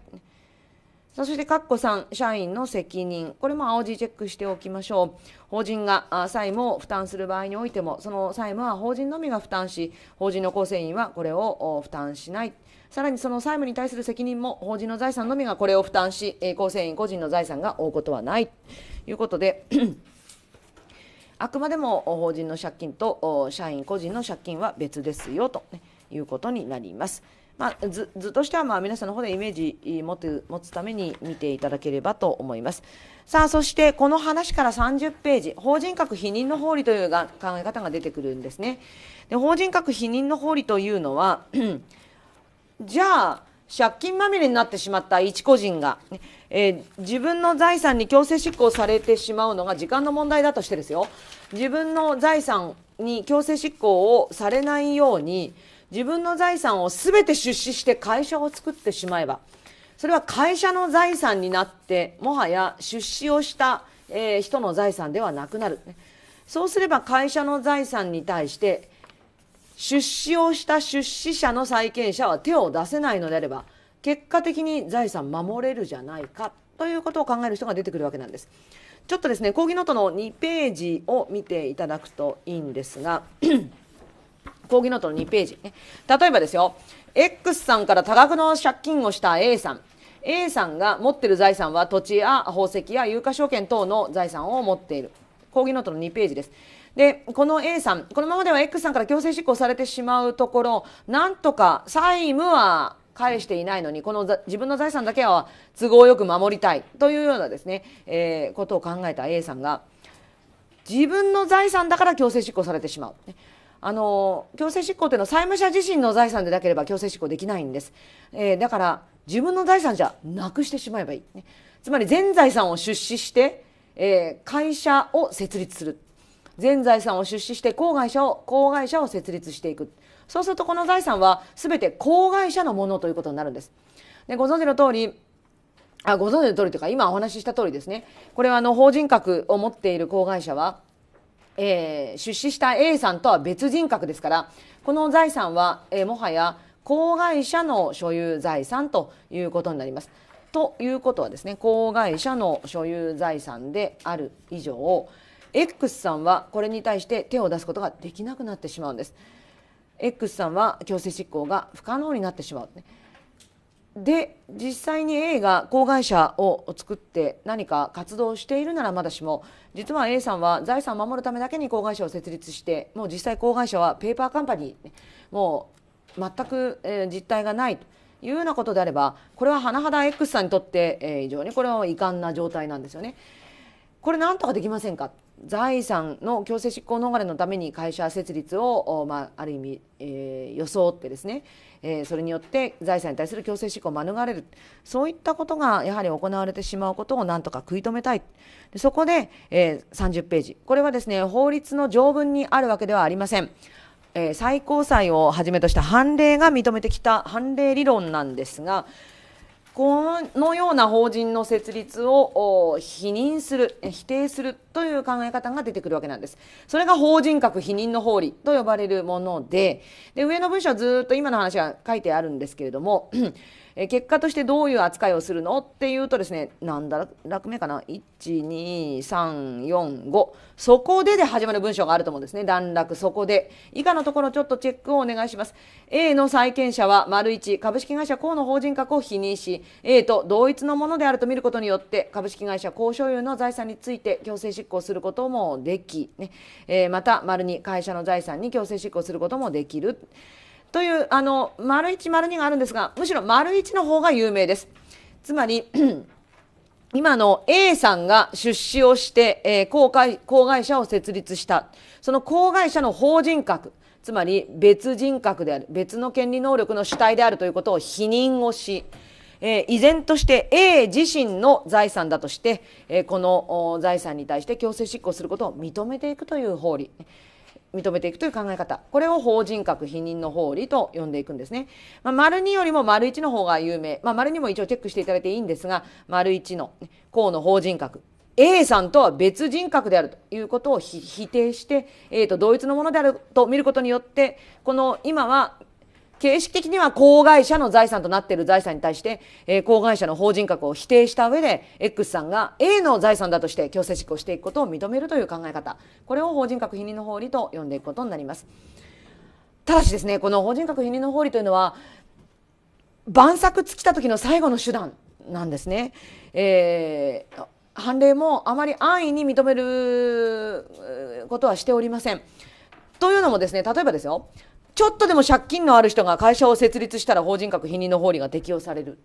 さあそして、括弧3、社員の責任。これも青字チェックしておきましょう。法人が債務を負担する場合においても、その債務は法人のみが負担し、法人の構成員はこれを負担しない。さらにその債務に対する責任も法人の財産のみがこれを負担し、構成員個人の財産が負うことはないということで あくまでも法人の借金と社員個人の借金は別ですよということになります。まあ、図図としてはまあ皆さんの方でイメージ持つ持つために見ていただければと思います。さあ、そしてこの話から30ページ、法人格否認の法理というが考え方が出てくるんですね。で法人格否認の法理というのは じゃあ借金まみれになってしまった一個人が、えー、自分の財産に強制執行されてしまうのが時間の問題だとしてですよ自分の財産に強制執行をされないように自分の財産をすべて出資して会社を作ってしまえばそれは会社の財産になってもはや出資をした、えー、人の財産ではなくなる、そうすれば会社の財産に対して出資をした出資者の債権者は手を出せないのであれば結果的に財産守れるじゃないかということを考える人が出てくるわけなんです。ちょっとですね講義ノートの2ページを見ていただくといいんですが 講義ノートの2ページ、ね、例えばですよ X さんから多額の借金をした A さん A さんが持ってる財産は土地や宝石や有価証券等の財産を持っている講義ノートの2ページですでこの A さんこのままでは X さんから強制執行されてしまうところなんとか債務は返していないのにこの自分の財産だけは都合よく守りたいというようなですね、えー、ことを考えた A さんが自分の財産だから強制執行されてしまう。あの強制執行というのは債務者自身の財産でなければ強制執行できないんです、えー、だから自分の財産じゃなくしてしまえばいい、ね、つまり全財産を出資して、えー、会社を設立する全財産を出資して公会社を郊会社を設立していくそうするとこの財産は全て公会社のものということになるんです。でご存知の通りあご存知の通りというか今お話しした通りですねこれはあの法人格を持っている公会社はえー、出資した A さんとは別人格ですからこの財産は、えー、もはや公会社の所有財産ということになります。ということはですね公会社の所有財産である以上 X さんはこれに対して手を出すことができなくなってしまうんです X さんは強制執行が不可能になってしまう、で実際に A が子会社を作って何か活動しているならまだしも実は A さんは財産を守るためだけに子会社を設立してもう実際子会社はペーパーカンパニーもう全く、え実態がないというようなことであればこれは甚だ X さんにとって、え非常にこれは遺憾な状態なんですよね。これなんとかできませんか財産の強制執行逃れのために会社設立を、まあ、ある意味、えー、装ってですね、えー、それによって財産に対する強制執行を免れるそういったことがやはり行われてしまうことをなんとか食い止めたいでそこで、えー、30ページこれはですね法律の条文にあるわけではありません。え最高裁をはじめとした判例が認めてきた判例理論なんですがこのような法人の設立を否認する、否定するという考え方が出てくるわけなんです。それが法人格否認の法理と呼ばれるもので、で上の文章はずっと今の話が書いてあるんですけれども、え結果としてどういう扱いをするのっていうとですね何だ楽目かな12345そこでで始まる文章があると思うんですね段落そこで以下のところちょっとチェックをお願いします A の債権者は丸1株式会社公の法人格を否認し A と同一のものであると見ることによって株式会社公所有の財産について強制執行することもでき、ねえー、また丸2会社の財産に強制執行することもできる。というあの丸1丸2があるんですがむしろ丸1の方が有名です。つまり 今の A さんが出資をして、えー、公開公会社を設立したその公会社の法人格つまり別人格である別の権利能力の主体であるということを否認をし、えー、依然として A 自身の財産だとして、えー、この財産に対して強制執行することを認めていくという法理認めていくという考え方これを法人格否認の法理と呼んでいくんですね、まあ、丸2よりも丸1の方が有名、まあ、丸2も一応チェックしていただいていいんですが丸1の項の法人格 A さんとは別人格であるということを否定して、A と同一のものであると見ることによってこの今は形式的には公害者の財産となっている財産に対して、えー、公害者の法人格を否定した上で、X さんが A の財産だとして強制執行していくことを認めるという考え方。これを法人格否認の法理と呼んでいくことになります。ただしですね、この法人格否認の法理というのは、万策尽きた時の最後の手段なんですね。えー、判例もあまり安易に認めることはしておりません。というのもですね、例えばですよ、ちょっとでも借金のある人が会社を設立したら法人格否認の法理が適用される。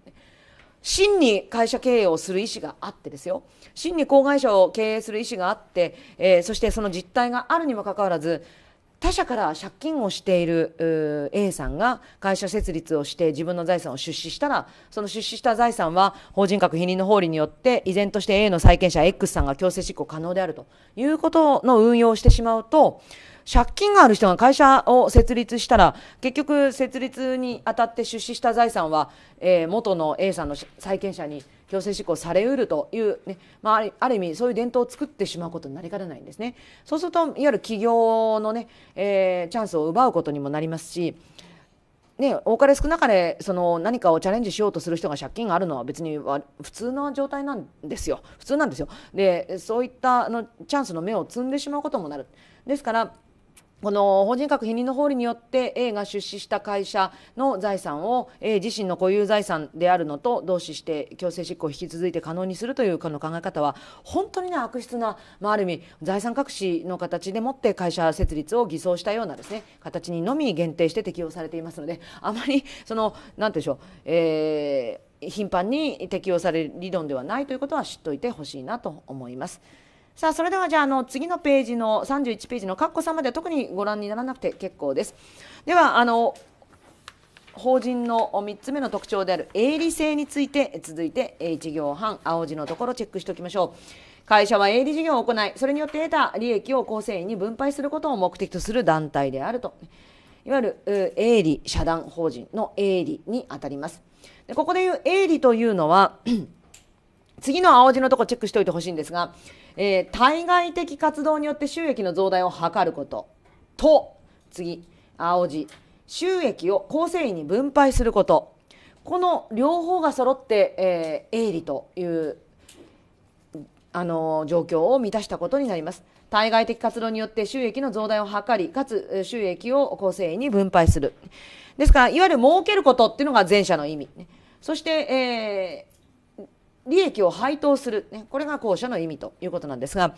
真に会社経営をする意思があってですよ。真に子会社を経営する意思があって、えー、そしてその実態があるにもかかわらず、他社から借金をしている A さんが会社設立をして自分の財産を出資したら、その出資した財産は法人格否認の法理によって依然として A の債権者 X さんが強制執行可能であるということの運用をしてしまうと、借金がある人が会社を設立したら、結局、設立にあたって出資した財産は、えー、元の A さんの債権者に強制執行されうるというね、まあ、ある意味そういう伝統を作ってしまうことになりかねないんですね。そうするといわゆる企業のね、えー、チャンスを奪うことにもなりますし。ね、多かれ少なかれその何かをチャレンジしようとする人が借金があるのは別に普通の状態なんですよ普通なんですよでそういったのチャンスの芽を摘んでしまうこともなるですからこの法人格否認の法理によって A が出資した会社の財産を A 自身の固有財産であるのと同視して強制執行を引き続いて可能にするというこの考え方は本当に、ね、悪質な、まあ、ある意味財産隠しの形でもって会社設立を偽装したようなですね形にのみ限定して適用されていますのであまりその何てでしょう、えー、頻繁に適用される理論ではないということは知っておいてほしいなと思います。さあそれではじゃあの次のページの31ページの括弧んまでは特にご覧にならなくて結構です。ではあの法人の3つ目の特徴である営利性について続いて1行半青字のところチェックしておきましょう会社は営利事業を行いそれによって得た利益を構成員に分配することを目的とする団体であるといわゆる営利社団法人の営利にあたりますでここで言う営利というのは 次の青字のところチェックしておいてほしいんですがえー、対外的活動によって収益の増大を図ることと次青字収益を構成員に分配することこの両方が揃って、えー、営利というあの状況を満たしたことになります。対外的活動によって収益の増大を図り、かつ収益を構成員に分配する。ですから、いわゆる儲けることっていうのが前者の意味。そして、え利益を配当する、ね、これが後者の意味ということなんですが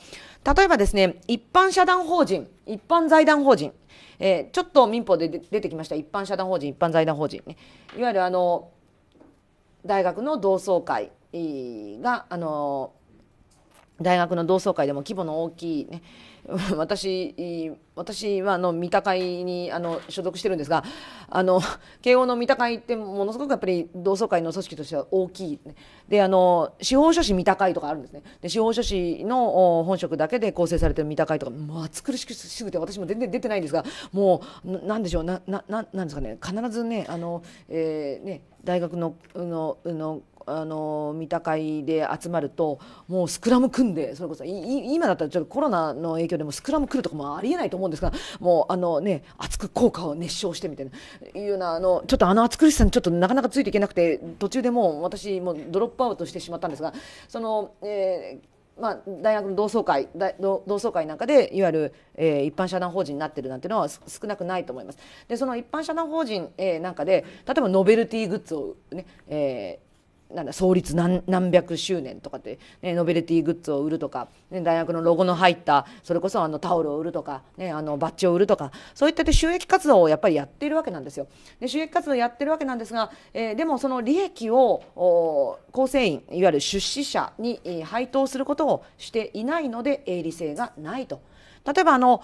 例えばですね一般社団法人一般財団法人、えー、ちょっと民法で出てきました一般社団法人一般財団法人、ね、いわゆるあの大学の同窓会があの大学の同窓会でも規模の大きいね 私私はあの三鷹会にあの所属してるんですがあの慶応の三鷹会ってものすごくやっぱり同窓会の組織としては大きい、ね、であの司法書士三鷹会とかあるんですねで司法書士の本職だけで構成されてる三鷹会とか、まあ、暑苦しくしくて私も全然出てないんですがもうなんでしょうなななんですかね必ずねあの、えーね大学のののあの見た会で集まるともうスクラム組んでそれこそ今だったらちょっとコロナの影響でもスクラム来るとかもありえないと思うんですがもうあの、ね、熱く効果を熱唱してみたいないうようなあのちょっとあの熱苦しさにちょっとなかなかついていけなくて途中でもう私もドロップアウトしてしまったんですがその、えーまあ、大学の同窓会同窓会なんかでいわゆる、えー、一般社団法人になってるなんていうのは少なくないと思います。でその一般社団法人、えー、なんかで例えばノベルティグッズをね、えーなんだ創立何何百周年とかって、ね、ノベルティグッズを売るとか、ね、大学のロゴの入ったそれこそあのタオルを売るとか、ね、あのバッジを売るとかそういった収益活動をやっぱりやっているわけなんですよ。で収益活動やってるわけなんですが、えー、でもその利益を構成員いわゆる出資者に配当することをしていないので営利性がないと。例えばあの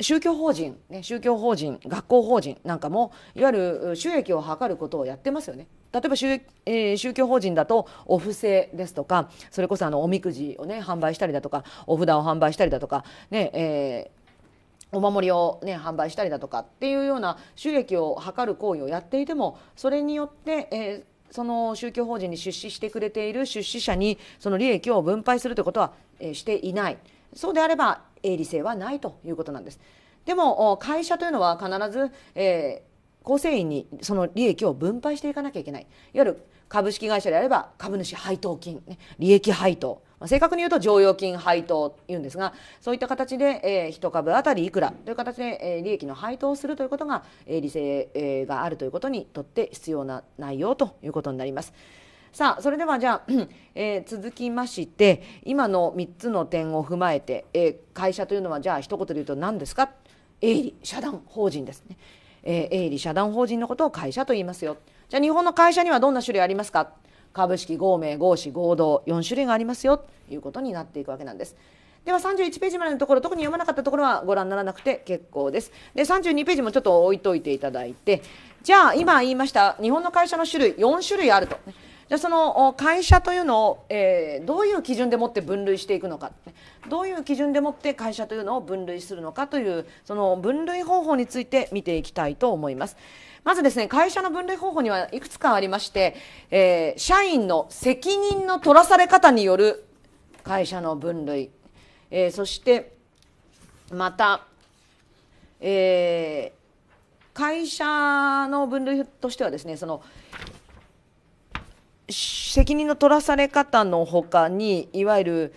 宗教法人、ね、宗教法人学校法人なんかもいわゆる収益を図ることをやってますよね。例えば宗,、えー、宗教法人だとお布施ですとかそれこそあのおみくじをね販売したりだとかお札を販売したりだとかね、えーお守りを、ね、販売したりだとかっていうような収益を図る行為をやっていてもそれによって、えー、その宗教法人に出資してくれている出資者にその利益を分配するということは、えしていない。そうであれば営利性はないということなんです。でも会社というのは必ず、えー、構成員にその利益を分配していかなきゃいけない。いわゆる株式会社であれば株主配当金、ね、利益配当、まあ、正確に言うと剰余金配当というんですがそういった形で、えー、1株当たりいくらという形で、えー、利益の配当をするということが、えー、理性、えー、があるということにとって必要な内容ということになります。さあそれではじゃあ、えー、続きまして今の3つの点を踏まえて、えー、会社というのはじゃあ一言で言うと何ですか営利社団法人ですね、えー、営利社団法人のことを会社と言いますよじゃあ日本の会社にはどんな種類ありますか株式合名合資合同4種類がありますよということになっていくわけなんです。では31ページまでのところ特に読まなかったところはご覧にならなくて結構です。で32ページもちょっと置いといていただいてじゃあ今言いました日本の会社の種類4種類あると。じゃあその会社というのを、えー、どういう基準でもって分類していくのかどういう基準でもって会社というのを分類するのかというその分類方法について見ていきたいと思います。まずですね、会社の分類方法にはいくつかありまして、えー、社員の責任の取らされ方による会社の分類、えー、そしてまた、えー、会社の分類としてはですねその、責任の取らされ方のほかにいわゆる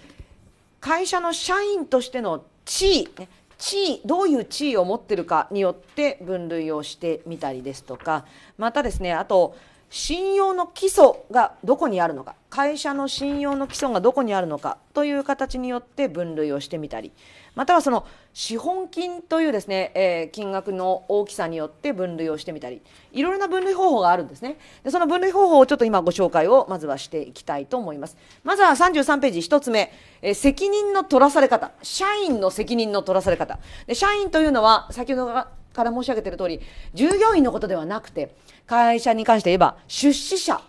会社の社員としての地位、ね、地位どういう地位を持ってるかによって分類をしてみたりですとかまたですねあと信用の基礎がどこにあるのか会社の信用の基礎がどこにあるのかという形によって分類をしてみたりまたはその資本金というですね、えー、金額の大きさによって分類をしてみたりいろいろな分類方法があるんですねでその分類方法をちょっと今ご紹介をまずはしていきたいと思いますまずは33ページ1つ目、えー、責任の取らされ方社員の責任の取らされ方で社員というのは先ほどから申し上げている通り従業員のことではなくて会社に関して言えば出資者、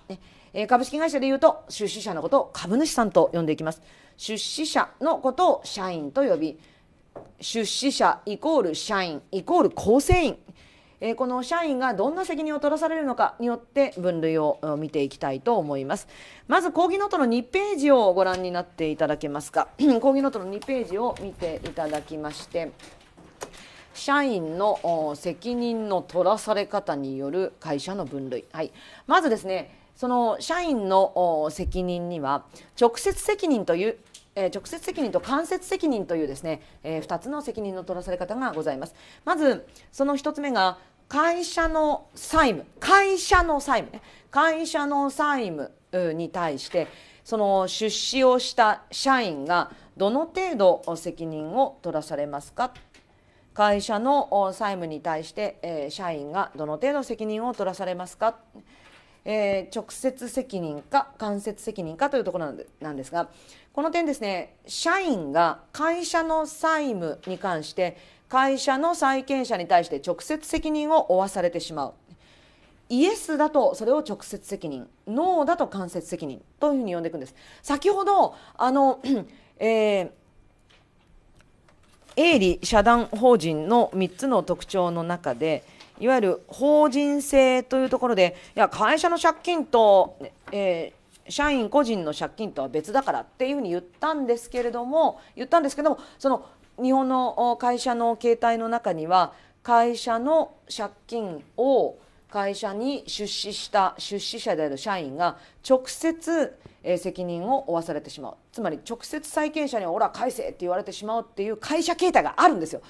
ね、株式会社でいうと出資者のことを株主さんと呼んでいきます出資者のことを社員と呼び出資者イコール社員イコール構成員、えこの社員がどんな責任を取らされるのかによって分類を見ていきたいと思いますまず講義ノートの2ページをご覧になっていただけますか 講義ノートの2ページを見ていただきまして社員の責任の取らされ方による会社の分類、はい、まずですねその社員の責任には直接責任というえ直接責任と間接責任というですね、え2つの責任の取らされ方がございます。まずその1つ目が会社の債務会社の債務ね会社の債務に対してその出資をした社員がどの程度責任を取らされますか会社の債務に対して、え社員がどの程度責任を取らされますか、えー、直接責任か間接責任かというところなんですがこの点ですね社員が会社の債務に関して会社の債権者に対して直接責任を負わされてしまうイエスだとそれを直接責任ノーだと間接責任というふうに呼んでいくんです先ほどあの、えー営利社団法人の3つの特徴の中でいわゆる法人性というところでいや会社の借金と、えー、社員個人の借金とは別だからっていうふうに言ったんですけれども言ったんですけどもその日本の会社の形態の中には会社の借金を会社に出資した出資者である社員が直接責任を負わされてしまうつまり直接債権者に「おら返せ!」って言われてしまうっていう会社形態があるんですよ。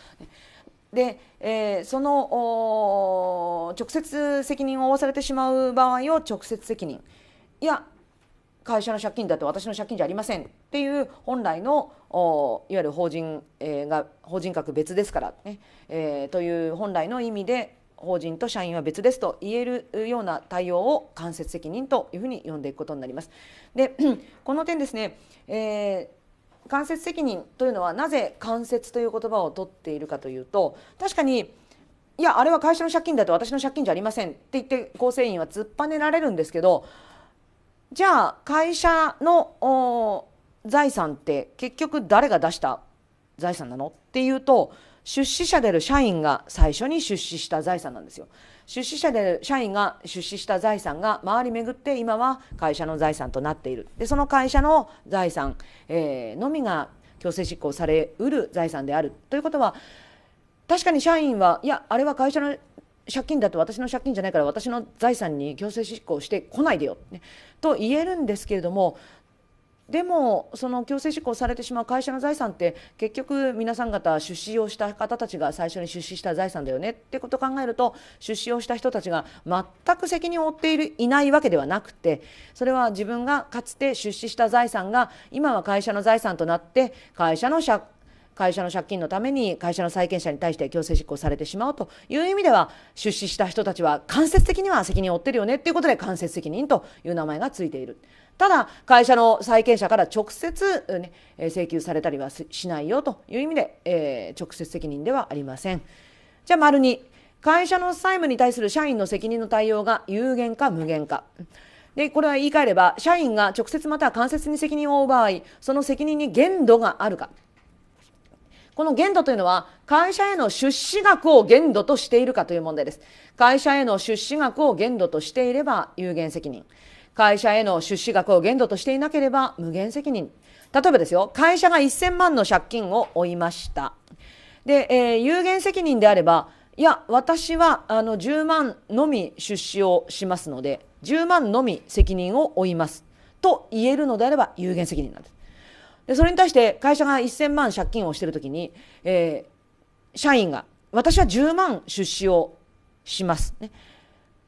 で、えー、その直接責任を負わされてしまう場合を直接責任いや会社の借金だって私の借金じゃありませんっていう本来のいわゆる法人、えー、が法人格別ですからね、えー、という本来の意味で法人と社員は別ですと言えるような対応を間接責任というふうに呼んでいくことになります。で この点ですね、えー間接責任というのはなぜ間接という言葉を取っているかというと確かにいやあれは会社の借金だと私の借金じゃありませんって言って構成員は突っぱねられるんですけどじゃあ会社の財産って結局誰が出した財産なのっていうと出資者である社員が最初に出資した財産なんですよ。出資者である社員が出資した財産が回り巡って今は会社の財産となっている。でその会社の財産、えー、のみが強制執行されうる財産であるということは確かに社員はいやあれは会社の借金だって私の借金じゃないから私の財産に強制執行してこないでよ、ね、と言えるんですけれどもでもその強制執行されてしまう会社の財産って結局皆さん方出資をした方たちが最初に出資した財産だよねってことを考えると出資をした人たちが全く責任を負っているいないわけではなくてそれは自分がかつて出資した財産が今は会社の財産となって会社の借会社の借金のために会社の債権者に対して強制執行されてしまうという意味では出資した人たちは間接的には責任を負ってるよねっていうことで間接責任という名前がついているただ会社の債権者から直接、ね、請求されたりはしないよという意味で、えー、直接責任ではありませんじゃあ丸2会社の債務に対する社員の責任の対応が有限か無限かでこれは言い換えれば社員が直接または間接に責任を負う場合その責任に限度があるかこの限度というのは会社への出資額を限度としているかという問題です会社への出資額を限度としていれば有限責任会社への出資額を限度としていなければ無限責任例えばですよ会社が1000万の借金を負いましたで、えー、有限責任であればいや私はあの10万のみ出資をしますので10万のみ責任を負いますと言えるのであれば有限責任なんですでそれに対して会社が1000万借金をしているときに、えー、社員が私は10万出資をします、ね、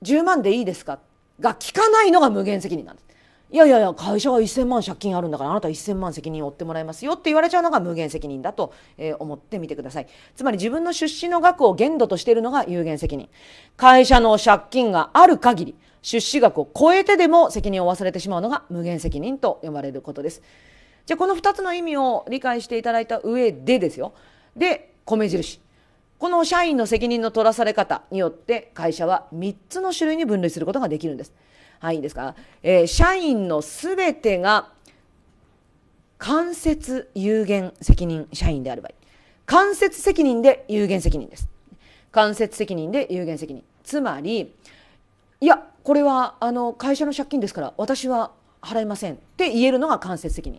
10万でいいですかが効かないのが無限責任なんです。いやいやいや会社は1,000万借金あるんだからあなた1,000万責任を負ってもらいますよって言われちゃうのが無限責任だと、え思ってみてくださいつまり自分の出資の額を限度としているのが有限責任会社の借金がある限り出資額を超えてでも責任を負わされてしまうのが無限責任と呼ばれることですじゃあこの2つの意味を理解していただいた上でですよで米印この社員の責任の取らされ方によって会社は3つの種類に分類することができるんです。はい、いいですか、えー、社員のすべてが間接有限責任社員である場合。間接責任で有限責任です。間接責任で有限責任。つまり、いや、これはあの会社の借金ですから私は払いませんって言えるのが間接責任。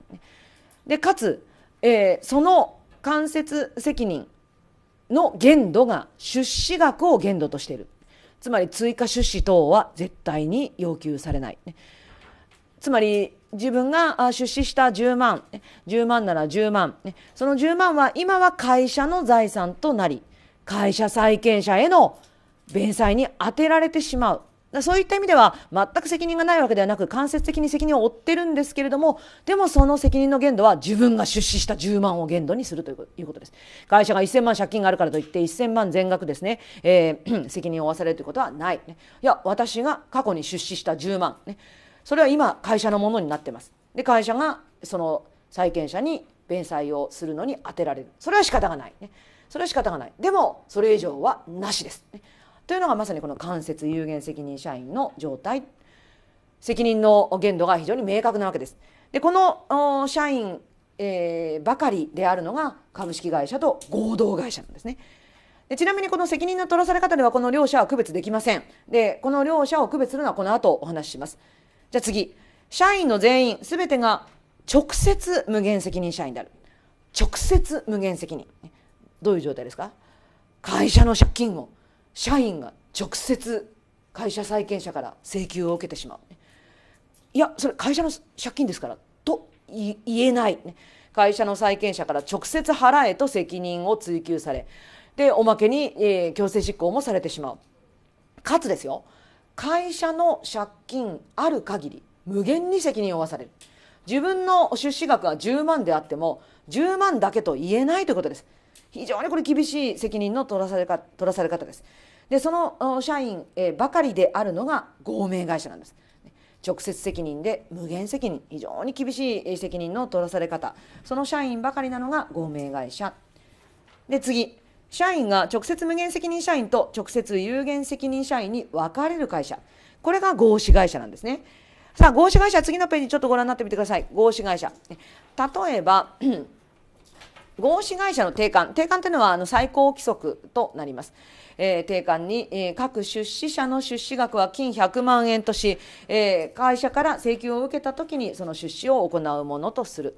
で、かつ、えー、その間接責任の限度が出資額を限度としているつまり追加出資等は絶対に要求されない、つまり自分が出資した10万10万なら10万その10万は今は会社の財産となり会社債権者への弁済に充てられてしまうだそういった意味では全く責任がないわけではなく間接的に責任を負ってるんですけれどもでもその責任の限度は自分が出資した10万を限度にするということです会社が1000万借金があるからといって1000万全額ですね、えー、責任を負わされるということはない、ね、いや私が過去に出資した10万、ね、それは今会社のものになってますで会社がその債権者に弁済をするのに充てられるそれは仕方がない、ね、それは仕方がないでもそれ以上はなしです、ねというのがまさにこの間接有限責任社員の状態責任の限度が非常に明確なわけです。でこの社員、えー、ばかりであるのが株式会社と合同会社なんですね。でちなみにこの責任の取らされ方ではこの両者は区別できません。でこの両者を区別するのはこの後お話しします。じゃあ次社員の全員全てが直接無限責任社員である直接無限責任どういう状態ですか会社の借金を社員が直接会社債権者から請求を受けてしまういやそれ会社の借金ですからと言えない会社の債権者から直接払えと責任を追及されでおまけに、強制執行もされてしまうかつですよ会社の借金ある限り無限に責任を負わされる自分の出資額が10万であっても10万だけと言えないということです非常にこれ厳しい責任の取らされ方ですでその社員ばかりであるのが合名会社なんです。直接責任で無限責任非常に厳しい責任の取らされ方その社員ばかりなのが合名会社で次社員が直接無限責任社員と直接有限責任社員に分かれる会社これが合資会社なんですねさあ合資会社次のページちょっとご覧になってみてください合資会社例えば 合資会社の定款定款というのはあの最高規則となりますえー、定款に、えー、各出資者の出資額は金100万円とし、えー、会社から請求を受けたときにその出資を行うものとする。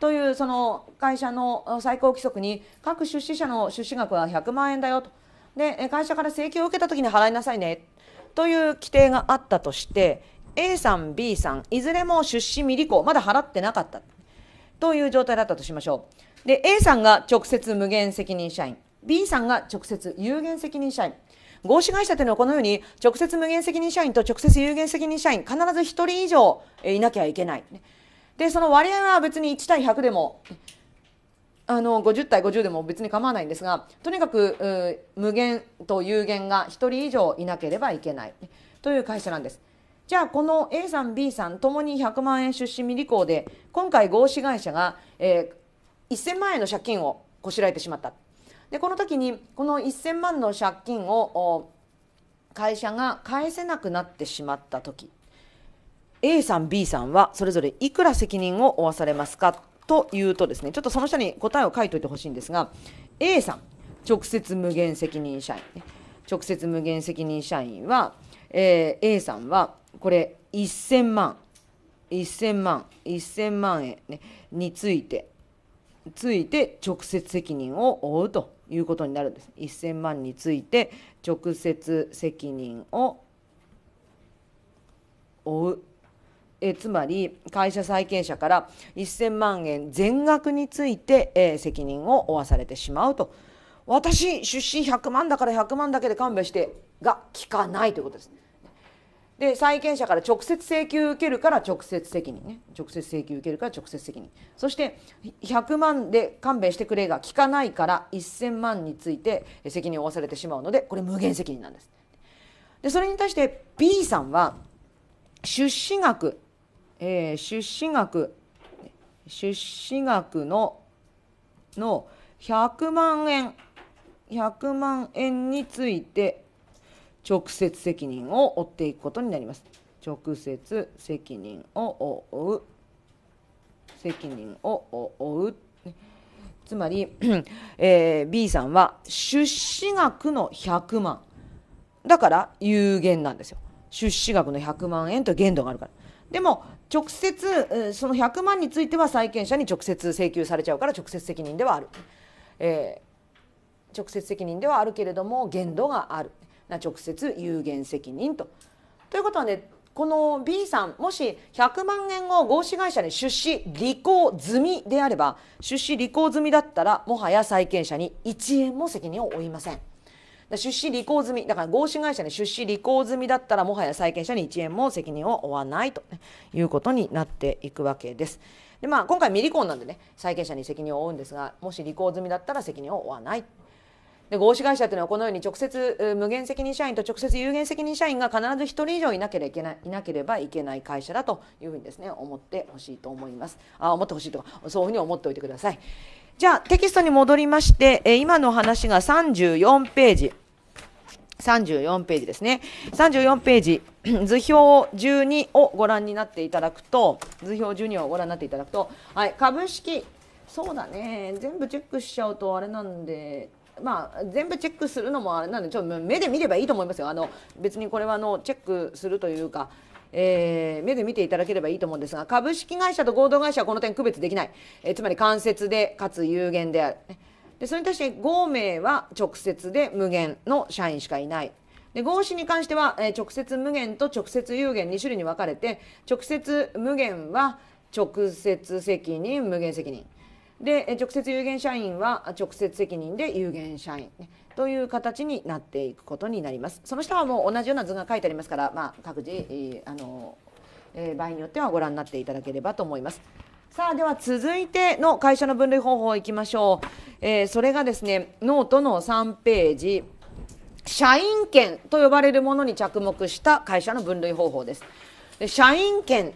というその会社の最高規則に各出資者の出資額は100万円だよとで会社から請求を受けた時に払いなさいねという規定があったとして A さん B さんいずれも出資未履行まだ払ってなかったという状態だったとしましょうで A さんが直接無限責任社員 B さんが直接有限責任社員合資会社というのはこのように直接無限責任社員と直接有限責任社員必ず1人以上いなきゃいけないでその割合は別に1対100でもあの50対50でも別に構わないんですがとにかく無限と有限が1人以上いなければいけないという会社なんです。じゃあこの A さん B さんともに100万円出資未履行で今回合資会社が、えー、1000万円の借金をこしらえてしまった。でこの時にこの1000万の借金を会社が返せなくなってしまった時 A さん B さんはそれぞれいくら責任を負わされますかというとですねちょっとその下に答えを書いておいてほしいんですが A さん直接無限責任社員、直接無限責任社員は、えー、A さんはこれ1000万1000万1000万円、ね、についてついて直接責任を負うと。いうことになるんです。1000万について直接責任を負う。えつまり会社債権者から1000万円全額について、え責任を負わされてしまうと私出資100万だから100万だけで勘弁してが効かないということです。で債権者から直接請求受けるから直接責任ね直接請求受けるから直接責任そして100万で勘弁してくれが効かないから1000万について責任を負わされてしまうのでこれ無限責任なんですでそれに対して B さんは出資額、えー、出資額出資額のの100万円100万円について直接責任を負っていくことになります。直接責任を負う責任を負うつまり、えー、B さんは出資額の100万だから有限なんですよ出資額の100万円と限度があるからでも直接その100万については債権者に直接請求されちゃうから直接責任ではある、えー、直接責任ではあるけれども限度がある。直接有限責任と。ということはねこの B さんもし100万円を合資会社に出資履行済みであれば出資履行済みだったらもはや債権者に1円も責任を負いません。出資履行済みだから合資会社に出資履行済みだったらもはや債権者に1円も責任を負わないということになっていくわけです。でまあ、今回未履行なんでね債権者に責任を負うんですがもし履行済みだったら責任を負わないで合資会社っていうのはこのように直接無限責任社員と直接有限責任社員が必ず1人以上いなければいけないいなければいけない会社だというふうにですね思ってほしいと思いますあ思ってほしいとかそういうふうに思っておいてくださいじゃあテキストに戻りまして、え今の話が34ページ34ページですね34ページ 図表12をご覧になっていただくと図表12をご覧になっていただくと、はい、株式そうだね全部チェックしちゃうとあれなんでまあ、全部チェックするのもあれなんでちょっと目で見ればいいと思いますよあの別にこれはあのチェックするというか、えー、目で見ていただければいいと思うんですが株式会社と合同会社はこの点区別できない、えー、つまり間接でかつ有限であるでそれに対して5名は直接で無限の社員しかいない。で合資に関しては、えー、直接無限と直接有限2種類に分かれて直接無限は直接責任無限責任で直接有限社員は直接責任で有限社員、ね、という形になっていくことになりますその下はもう同じような図が書いてありますから、まあ、各自、あのえ場合によってはご覧になっていただければと思います。さあでは続いての会社の分類方法いきましょう、えー、それがですねノートの3ページ社員権と呼ばれるものに着目した会社の分類方法ですで社員権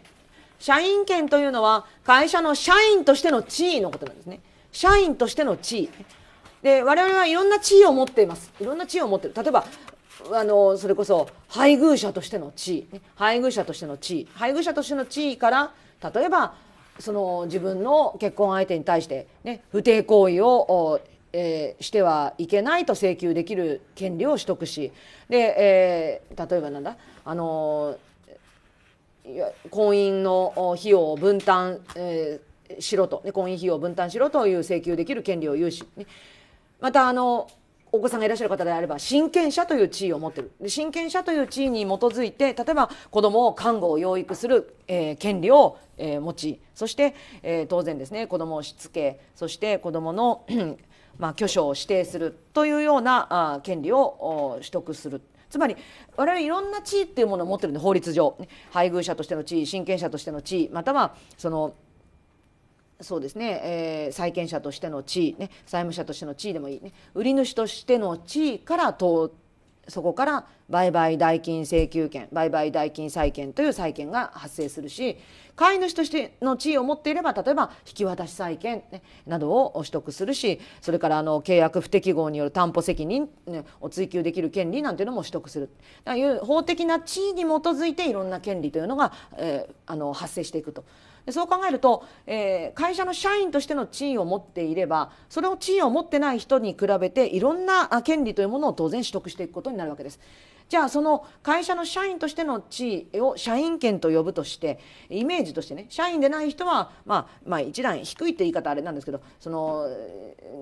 社員権というのは会社の社員としての地位のことなんですね。社員としての地位。で、我々はいろんな地位を持っています。いろんな地位を持ってる。例えば、あの、それこそ配偶者としての地位。配偶者としての地位。配偶者としての地位から、例えば、その自分の結婚相手に対して、ね、不貞行為をえー、してはいけないと請求できる権利を取得しで、えー、例えばなんだあのー婚姻の費用を分担、えー、しろと、ね、婚姻費用を分担しろという請求できる権利を有し、ね、またあのお子さんがいらっしゃる方であれば親権者という地位を持ってるで親権者という地位に基づいて例えば子どもを看護を養育する、えー、権利を、えー、持ちそして、えー、当然ですね子どもをしつけそして子どもの まあ、居所を指定するというようなあ権利を取得するつまり我々いろんな地位っていうものを持ってるんで法律上配偶者としての地位親権者としての地位またはそのそうですね、えー、債権者としての地位、ね、債務者としての地位でもいい、ね、売り主としての地位からとそこから売買代金請求権売買代金債権という債権が発生するし飼い主としての地位を持っていれば例えば引き渡し債権、ね、などを取得するしそれからあの契約不適合による担保責任を追及できる権利なんていうのも取得するああいう法的な地位に基づいていろんな権利というのが、えー、あの発生していくとそう考えると、えー、会社の社員としての地位を持っていればそれを地位を持ってない人に比べていろんな権利というものを当然取得していくことになるわけです。じゃあその会社の社員としての地位を社員権と呼ぶとしてイメージとしてね社員でない人は、まあ、まあ一段低いって言い方あれなんですけどその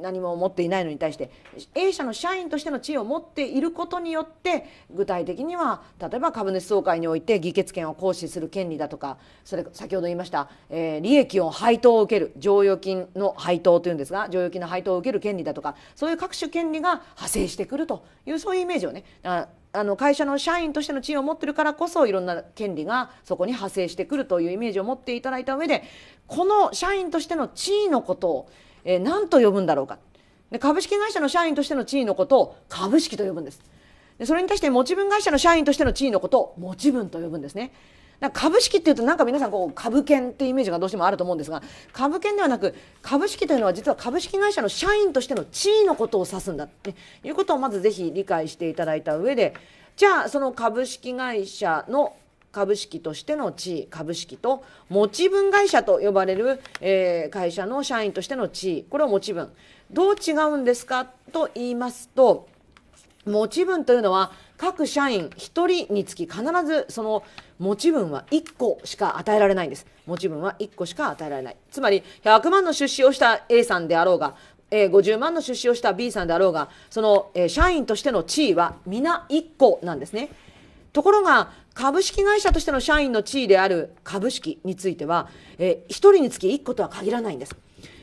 何も持っていないのに対して A 社の社員としての地位を持っていることによって具体的には例えば株主総会において議決権を行使する権利だとかそれ先ほど言いました、えー、利益を配当を受ける剰余金の配当というんですが剰余金の配当を受ける権利だとかそういう各種権利が派生してくるというそういうイメージをねあの会社の社員としての地位を持ってるからこそいろんな権利がそこに派生してくるというイメージを持っていただいた上でこの社員としての地位のことを、えー、何と呼ぶんだろうかで株式会社の社員としての地位のことを株式と呼ぶんですでそれに対して持ち分会社の社員としての地位のことを持ち分と呼ぶんですねなんか株式っていうとなんか皆さんこう株券っていうイメージがどうしてもあると思うんですが株券ではなく株式というのは実は株式会社の社員としての地位のことを指すんだということをまずぜひ理解していただいた上でじゃあその株式会社の株式としての地位株式と持ち分会社と呼ばれる、えー、会社の社員としての地位これを持ち分どう違うんですかと言いますと持ち分というのは各社員1人につき必ずその持ち分は1個しか与えられないんです持ち分は1個しか与えられないつまり100万の出資をした A さんであろうがえ50万の出資をした B さんであろうがその、え社員としての地位は皆1個なんですねところが株式会社としての社員の地位である株式については、え1人につき1個とは限らないんです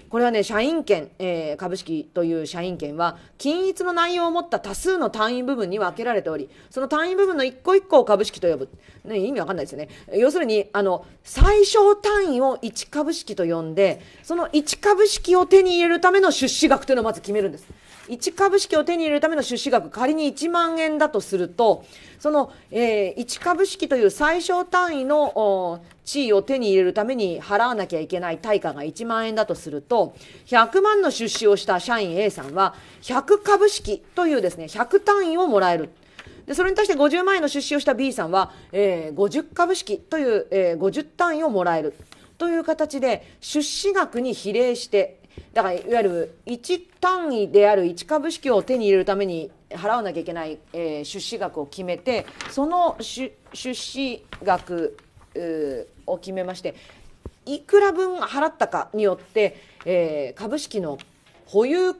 これはね、社員権、えー、株式という社員権は、均一の内容を持った多数の単位部分に分けられており、その単位部分の一個一個を株式と呼ぶ。ね、意味わかんないですよね。要するに、あの、最小単位を1株式と呼んで、その1株式を手に入れるための出資額というのをまず決めるんです。1株式を手に入れるための出資額、仮に1万円だとすると、その、えー、1株式という最小単位の地位を手に入れるために払わなきゃいけない対価が1万円だとすると、100万の出資をした社員 A さんは、100株式というですね、100単位をもらえる。で、それに対して50万円の出資をした B さんは、えー、50株式という、えー、50単位をもらえる。という形で、出資額に比例して、だからいわゆる1単位である1株式を手に入れるために払わなきゃいけない、えー、出資額を決めてその出資額を決めましていくら分払ったかによって、えー、株式の保有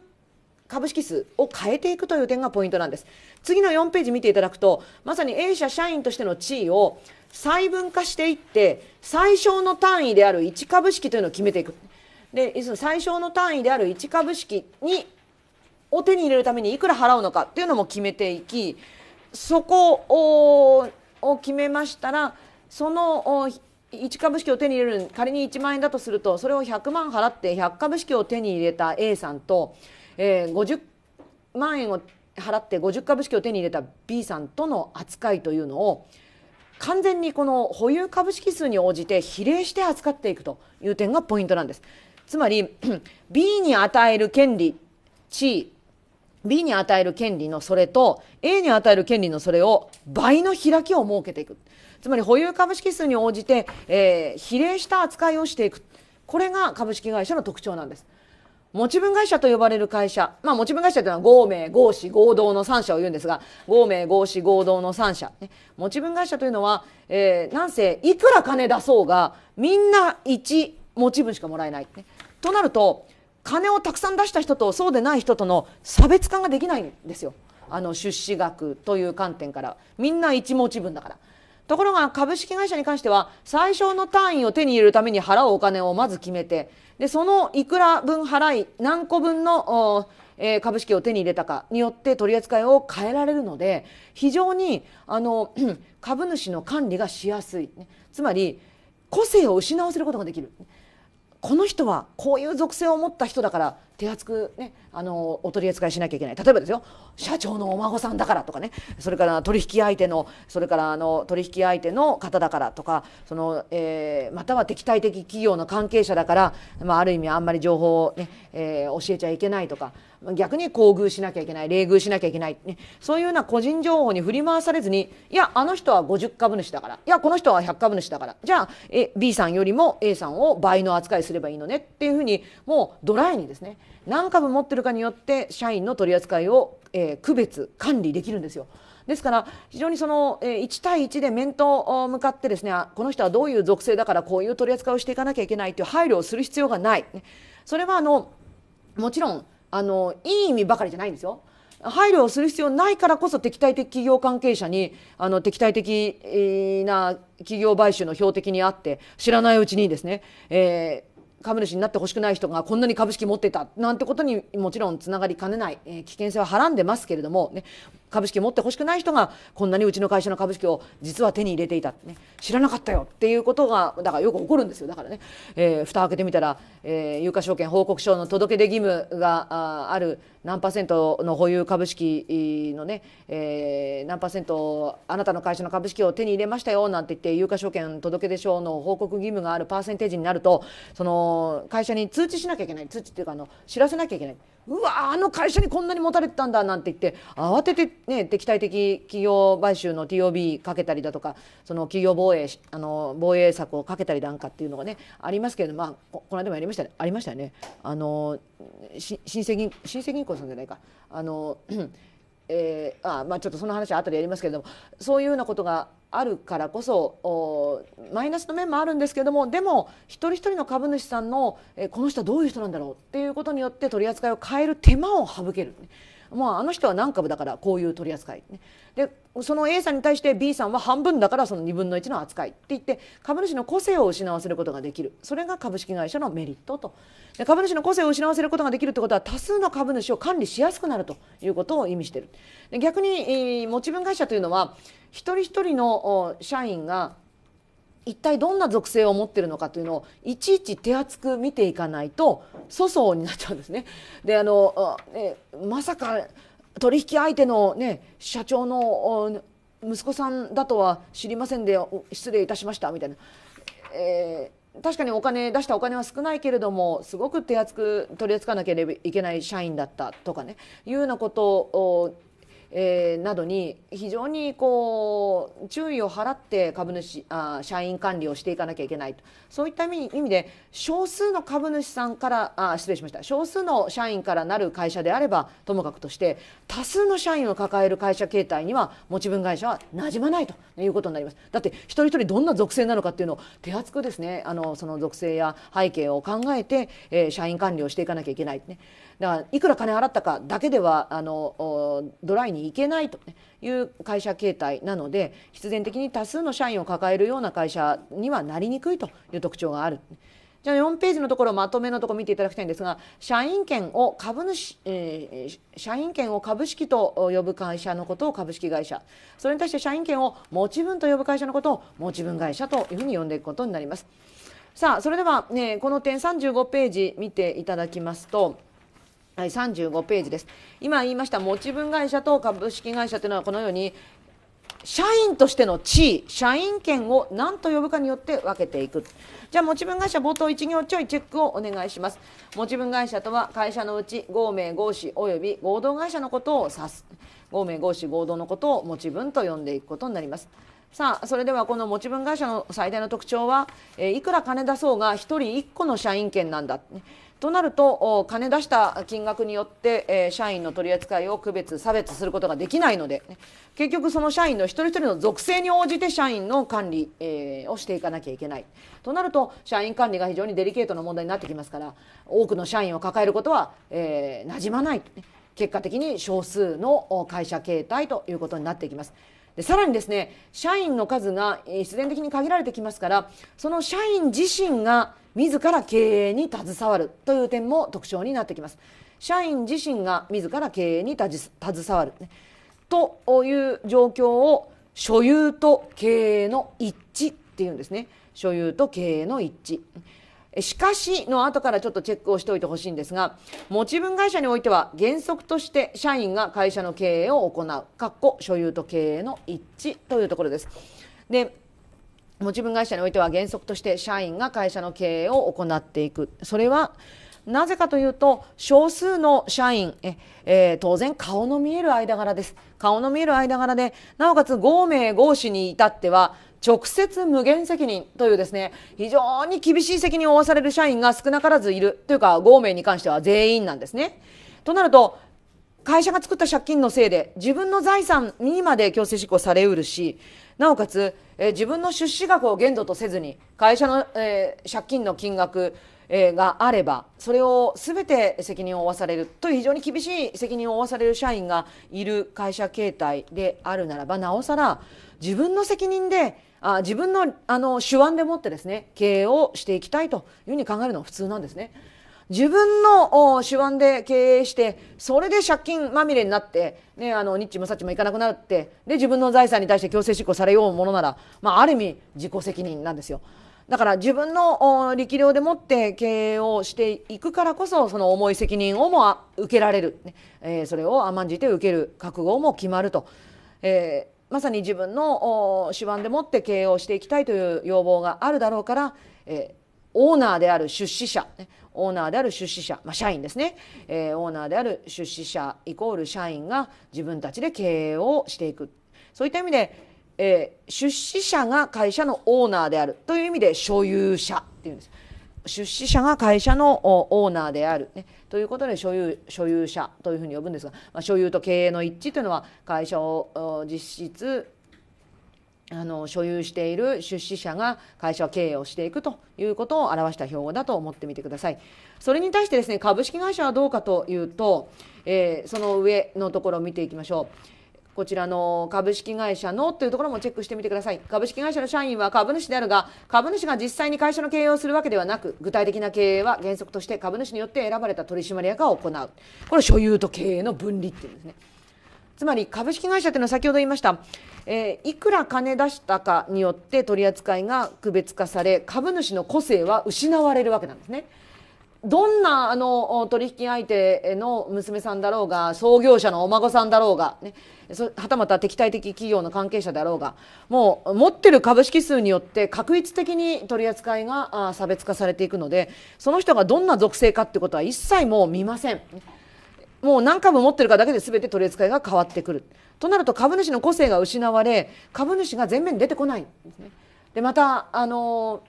株式数を変えていくという点がポイントなんです次の4ページ見ていただくとまさに A 社社員としての地位を細分化していって最小の単位である1株式というのを決めていくで最小の単位である1株式にを手に入れるためにいくら払うのかというのも決めていきそこを決めましたらその1株式を手に入れる仮に1万円だとするとそれを100万払って100株式を手に入れた A さんと、えー、50万円を払って50株式を手に入れた B さんとの扱いというのを完全にこの保有株式数に応じて比例して扱っていくという点がポイントなんです。つまり B に与える権利地位 B に与える権利のそれと A に与える権利のそれを倍の開きを設けていく。つまり保有株式数に応じて、えー、比例した扱いをしていくこれが株式会社の特徴なんです。持ち分会社と呼ばれる会社、まあ、持ち分会社というのは合名合資合同の3社を言うんですが合名合資合同の3社、ね、持ち分会社というのは、えー、なんせいくら金出そうがみんな1持ち分しかもらえない、ね、となると金をたくさん出した人とそうでない人との差別化ができないんですよあの出資額という観点からみんな1持ち分だからところが株式会社に関しては最小の単位を手に入れるために払うお金をまず決めてでそのいくら分払い何個分のえ株式を手に入れたかによって取り扱いを変えられるので非常にあの 株主の管理がしやすい、つまり個性を失わせることができるこの人はこういう属性を持った人だから手厚く、ね、あのお取り扱いしなきゃいけない例えばですよ社長のお孫さんだからとかねそれから取引相手のそれからあの取引相手の方だからとかその、えー、または敵対的企業の関係者だから、まあ、ある意味あんまり情報をね、えー、教えちゃいけないとか逆に厚遇しなきゃいけない冷遇しなきゃいけない、ね、そういうような個人情報に振り回されずにいやあの人は50株主だからいやこの人は100株主だからじゃあえ B さんよりも A さんを倍の扱いすればいいのねっていうふうにもうドライにですね何株持ってるかによって社員の取り扱いを、えー、区別管理できるんですよ。ですから非常にその1対1で面と向かってですねこの人はどういう属性だからこういう取り扱いをしていかなきゃいけないという配慮をする必要がないそれはあのもちろんあのいい意味ばかりじゃないんですよ。配慮をする必要ないからこそ敵対的企業関係者にあの敵対的な企業買収の標的にあって知らないうちにですね、え株主になってほしくない人がこんなに株式持ってたなんてことにもちろんつながりかねない、えー、危険性ははらんでますけれどもね株式持ってほしくない人がこんなにうちの会社の株式を実は手に入れていた、ね、知らなかったよっていうことがだからよく起こるんですよだからね、えー、蓋開けてみたら、えー、有価証券報告書の届け出義務がある何パーセントの保有株式のね、えー、何パーセントあなたの会社の株式を手に入れましたよなんて言って有価証券届出書の報告義務があるパーセンテージになるとその会社に通知しなきゃいけない通知っていうかあの知らせなきゃいけない。うわあの会社にこんなに持たれてたんだなんて言って慌てて、ね、敵対的企業買収の TOB かけたりだとかその企業防衛あの防衛策をかけたりなんかっていうのがねありますけれどまあ、この間もやりました、ね、ありましたよね。あの新生銀新生銀行さんじゃないかあのえー、あまあちょっとその話は後でやりますけれどもそういうようなことがあるからこそマイナスの面もあるんですけどもでも一人一人の株主さんの、えー、この人はどういう人なんだろうっていうことによって取り扱いを変える手間を省ける、まあ、あの人は何株だからこういう取り扱い、ね、でその A さんに対して B さんは半分だからその2分の1の扱いって言って株主の個性を失わせることができるそれが株式会社のメリットとで株主の個性を失わせることができるってことは多数の株主を管理しやすくなるということを意味してるで逆に、えー、持ち分会社というのは一人一人の社員が一体どんな属性を持ってるのかというのをいちいち手厚く見ていかないと粗相になっちゃうんですね。であのねまさか取引相手の、ね、社長の息子さんだとは知りませんで失礼いたしましたみたいな、えー、確かにお金出したお金は少ないけれどもすごく手厚く取り扱わなければいけない社員だったとかねいうようなことをえー、などに非常にこう注意を払って株主あ社員管理をしていかなきゃいけないとそういった意味で少数の株主さんからあ失礼しました少数の社員からなる会社であればともかくとして多数の社員を抱える会社形態には持ち分会社はなじまないということになります。だって一人一人どんな属性なのかっていうのを手厚くですねあのその属性や背景を考えて、えー、社員管理をしていかなきゃいけない、ね。だからいくら金払ったかだけではあのドライに行けないという会社形態なので必然的に多数の社員を抱えるような会社にはなりにくいという特徴がある。じゃあ4ページのところまとめのところ見ていただきたいんですが社員権を株主、えー、社員権を株式と呼ぶ会社のことを株式会社それに対して社員権を持ち分と呼ぶ会社のことを持ち分会社というふうに呼んでいくことになります。さあそれでは、ね、この点35ページ見ていただきますとはい、35ページです。今言いました持ち分会社と株式会社というのはこのように社員としての地位、社員権を何と呼ぶかによって分けていく。じゃあ、持ち分会社冒頭1行ちょいチェックをお願いします。持ち分会社とは会社のうち合名合資及び合同会社のことを指す。合名合資合同のことを持ち分と呼んでいくことになります。さあそれではこの持ち分会社の最大の特徴は、えー、いくら金出そうが1人1個の社員権なんだ、となると金出した金額によって、えー、社員の取り扱いを区別差別することができないので、ね、結局その社員の一人一人の属性に応じて社員の管理、えー、をしていかなきゃいけないとなると社員管理が非常にデリケートな問題になってきますから多くの社員を抱えることは、えー、なじまない、ね、結果的に少数の会社形態ということになってきます。でさらにですね社員の数が必然的に限られてきますからその社員自身が自ら経営に携わるという点も特徴になってきます社員自身が自ら経営に携わる、ね、という状況を所有と経営の一致っていうんですね所有と経営の一致しかしの後からちょっとチェックをしておいてほしいんですが持ち分会社においては原則として社員が会社の経営を行うかっこ所有と経営の一致というところですで持分会社においては原則として社員が会社の経営を行っていくそれはなぜかというと少数の社員え、えー、当然顔の見える間柄です顔の見える間柄でなおかつ5名合氏に至っては直接無限責任というですね非常に厳しい責任を負わされる社員が少なからずいるというか5名に関しては全員なんですね。となると会社が作った借金のせいで自分の財産にまで強制執行されうるしなおかつえー、自分の出資額を限度とせずに会社の、えー、借金の金額、えがあればそれを全て責任を負わされるという非常に厳しい責任を負わされる社員がいる会社形態であるならばなおさら自分の責任であ自分のあの手腕でもってですね経営をしていきたいというふうに考えるのは普通なんですね。自分の手腕で経営してそれで借金まみれになって、ね、あのニッチもサッチもいかなくなってで自分の財産に対して強制執行されようものなら、まあ、ある意味自己責任なんですよ。だから自分の力量でもって経営をしていくからこそその重い責任をも受けられる、えー、それを甘んじて受ける覚悟も決まると、えー、まさに自分の手腕でもって経営をしていきたいという要望があるだろうから、えー、オーナーである出資者、ね、オーナーである出資者、まあ、社員ですね、えー、オーナーである出資者イコール社員が自分たちで経営をしていくそういった意味で、えー、出資者が会社のオーナーであるという意味で所有者っていうんです。出資者が会社のオーナーである、ね、ということで所有所有者というふうに呼ぶんですが、まあ、所有と経営の一致というのは会社を実質あの所有している出資者が会社を経営をしていくということを表した標語だと思ってみてください。それに対してですね株式会社はどうかというと、えー、その上のところを見ていきましょう。こちらの株式会社のというところもチェックしてみてください。株式会社の社員は株主であるが、株主が実際に会社の経営をするわけではなく、具体的な経営は原則として株主によって選ばれた取締役が行う。これ所有と経営の分離っていうんですね。つまり株式会社というのは先ほど言いました、えー、いくら金出したかによって取り扱いが区別化され株主の個性は失われるわけなんですね。どんなあの取引相手の娘さんだろうが創業者のお孫さんだろうが、ね、はたまた敵対的企業の関係者だろうがもう持ってる株式数によって確率的に取り扱いが差別化されていくのでその人がどんな属性かってことは一切もう見ません。もう何株持ってるかだけで全て取り扱いが変わってくるとなると株主の個性が失われ株主が前面に出てこないんですね。でまたあの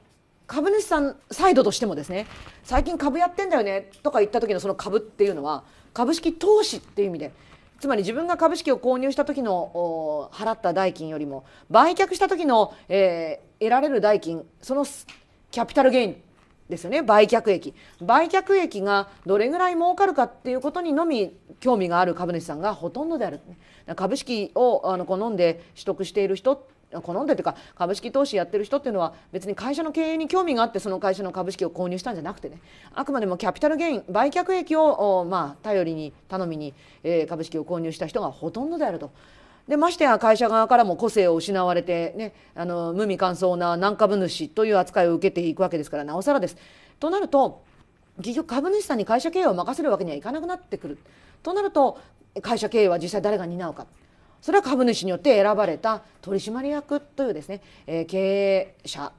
株主さんサイドとしてもですね最近株やってんだよねとか言った時のその株っていうのは株式投資っていう意味でつまり自分が株式を購入した時の払った代金よりも売却した時の、えー、得られる代金そのキャピタルゲインですよね売却益売却益がどれぐらい儲かるかっていうことにのみ興味がある株主さんがほとんどである株式をあの好んで取得している人好んでというか株式投資やってる人っていうのは別に会社の経営に興味があってその会社の株式を購入したんじゃなくてねあくまでもキャピタルゲイン売却益をまあ頼りに頼みに、えー、株式を購入した人がほとんどであるとでましてや会社側からも個性を失われて、ね、あの無味乾燥な何株主という扱いを受けていくわけですからなおさらです。となると結局株主さんに会社経営を任せるわけにはいかなくなってくるとなると会社経営は実際誰が担うかそれは株主によって選ばれた取締役というですね、えー、経営者、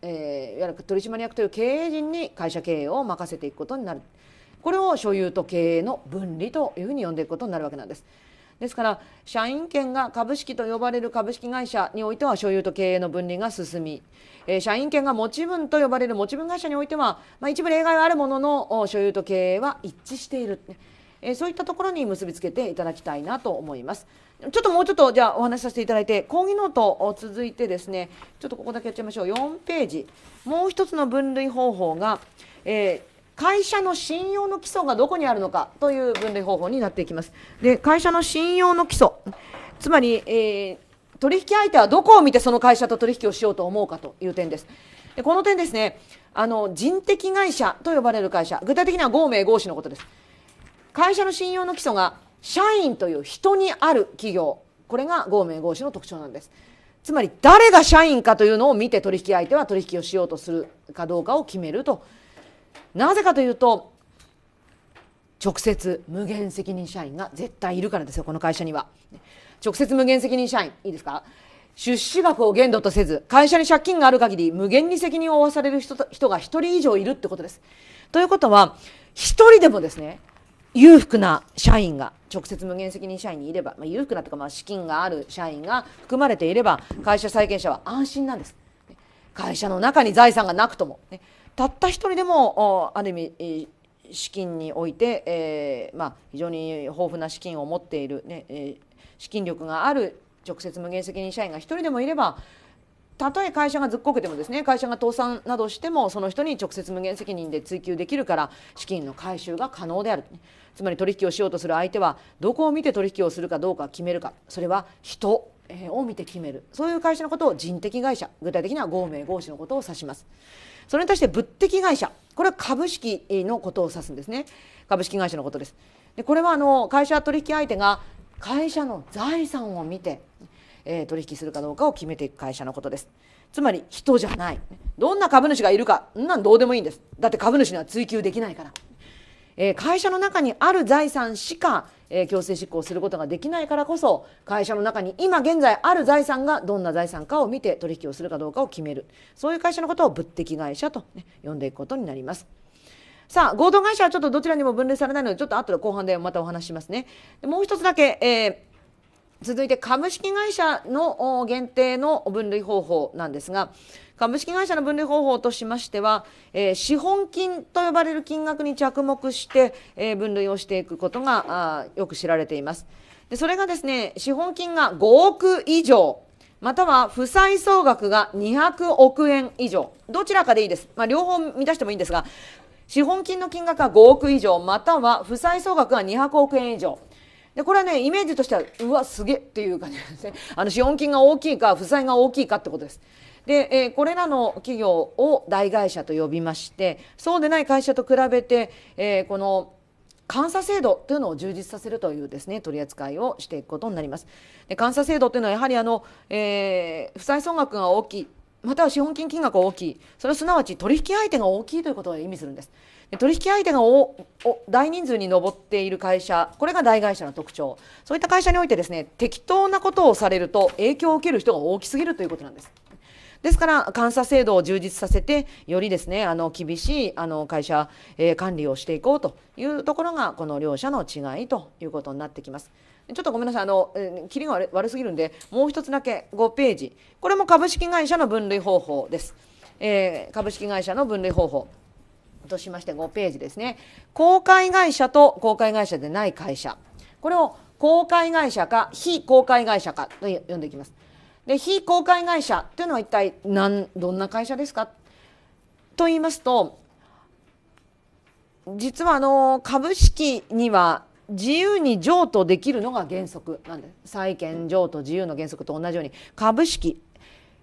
えー、いわゆる取締役という経営陣に会社経営を任せていくことになるこれを所有と経営の分離というふうに呼んでいくことになるわけなんです。ですから社員権が株式と呼ばれる株式会社においては所有と経営の分離が進み、えー、社員権が持ち分と呼ばれる持ち分会社においては、まあ、一部例外はあるものの所有と経営は一致している、えー、そういったところに結びつけていただきたいなと思います。ちょっともうちょっとじゃあお話しさせていただいて講義ノートを続いてですねちょっとここだけやっちゃいましょう4ページもう一つの分類方法が、えー会社の信用の基礎がどこにあるのかという分類方法になっていきます。で、会社の信用の基礎。つまり、えー、取引相手はどこを見てその会社と取引をしようと思うかという点です。でこの点ですね、あの、人的会社と呼ばれる会社、具体的には合名合氏のことです。会社の信用の基礎が社員という人にある企業。これが合名合氏の特徴なんです。つまり誰が社員かというのを見て取引相手は取引をしようとするかどうかを決めるとなぜかというと直接無限責任社員が絶対いるからですよこの会社には直接無限責任社員いいですか出資額を限度とせず会社に借金がある限り無限に責任を負わされる人人が1人以上いるってことです。ということは1人でもですね裕福な社員が直接無限責任社員にいれば、まあ、裕福なとかまあ資金がある社員が含まれていれば会社債権者は安心なんです。会社の中に財産がなくとも、ね、たった一人でもある意味資金において、えー、まあ、非常に豊富な資金を持っているね、えー、資金力がある直接無限責任社員が1人でもいればたとえ会社がずっこけてもですね会社が倒産などしてもその人に直接無限責任で追及できるから資金の回収が可能である、つまり取引をしようとする相手はどこを見て取引をするかどうか決めるかそれは人を見て決めるそういう会社のことを人的会社具体的には合名合氏のことを指します。それに対して物的会社これは株式のことを指すんですね株式会社のことですでこれはあの会社取引相手が会社の財産を見て、えー、取引するかどうかを決めていく会社のことですつまり人じゃないどんな株主がいるかんなんどうでもいいんですだって株主には追求できないから、えー、会社の中にある財産しかえー、強制執行することができないからこそ会社の中に今現在ある財産がどんな財産かを見て取引をするかどうかを決めるそういう会社のことを物的会社と、ね、呼んでいくことになります。さあ、合同会社はちょっとどちらにも分類されないので、ちょっと後で後半でまたお話しますね。でもう一つだけ、えー、続いて株式会社の限定の分類方法なんですが、株式会社の分類方法としましては、えー、資本金と呼ばれる金額に着目して、えー、分類をしていくことがあよく知られていますでそれがですね資本金が5億以上または負債総額が200億円以上どちらかでいいです、まあ、両方満たしてもいいんですが資本金の金額が5億以上または負債総額が200億円以上でこれはねイメージとしてはうわすげえっていう感じですねあの資本金が大きいか負債が大きいかってことですで、えー、これらの企業を大会社と呼びましてそうでない会社と比べて、えー、この監査制度というのを充実させるというですね取り扱いをしていくことになります。で監査制度というのはやはりあの、えー、負債総額が大きいまたは資本金金額が大きいそれはすなわち取引相手が大きいということを意味するんです。で取引相手がおお大人数に上っている会社これが大会社の特徴そういった会社においてですね適当なことをされると影響を受ける人が大きすぎるということなんです。ですから監査制度を充実させてよりですねあの厳しいあの会社、えー、管理をしていこうというところがこの両者の違いということになってきます。ちょっとごめんなさい、あの、キりが悪すぎるんで、もう一つだけ5ページ。これも株式会社の分類方法です。えー、株式会社の分類方法。としまして5ページですね。公開会社と公開会社でない会社。これを公開会社か非公開会社かと呼んでいきます。で非公開会社というのは一体何どんな会社ですかと言いますと実はあの株式には自由に譲渡できるのが原則なんです債権譲渡自由の原則と同じように株式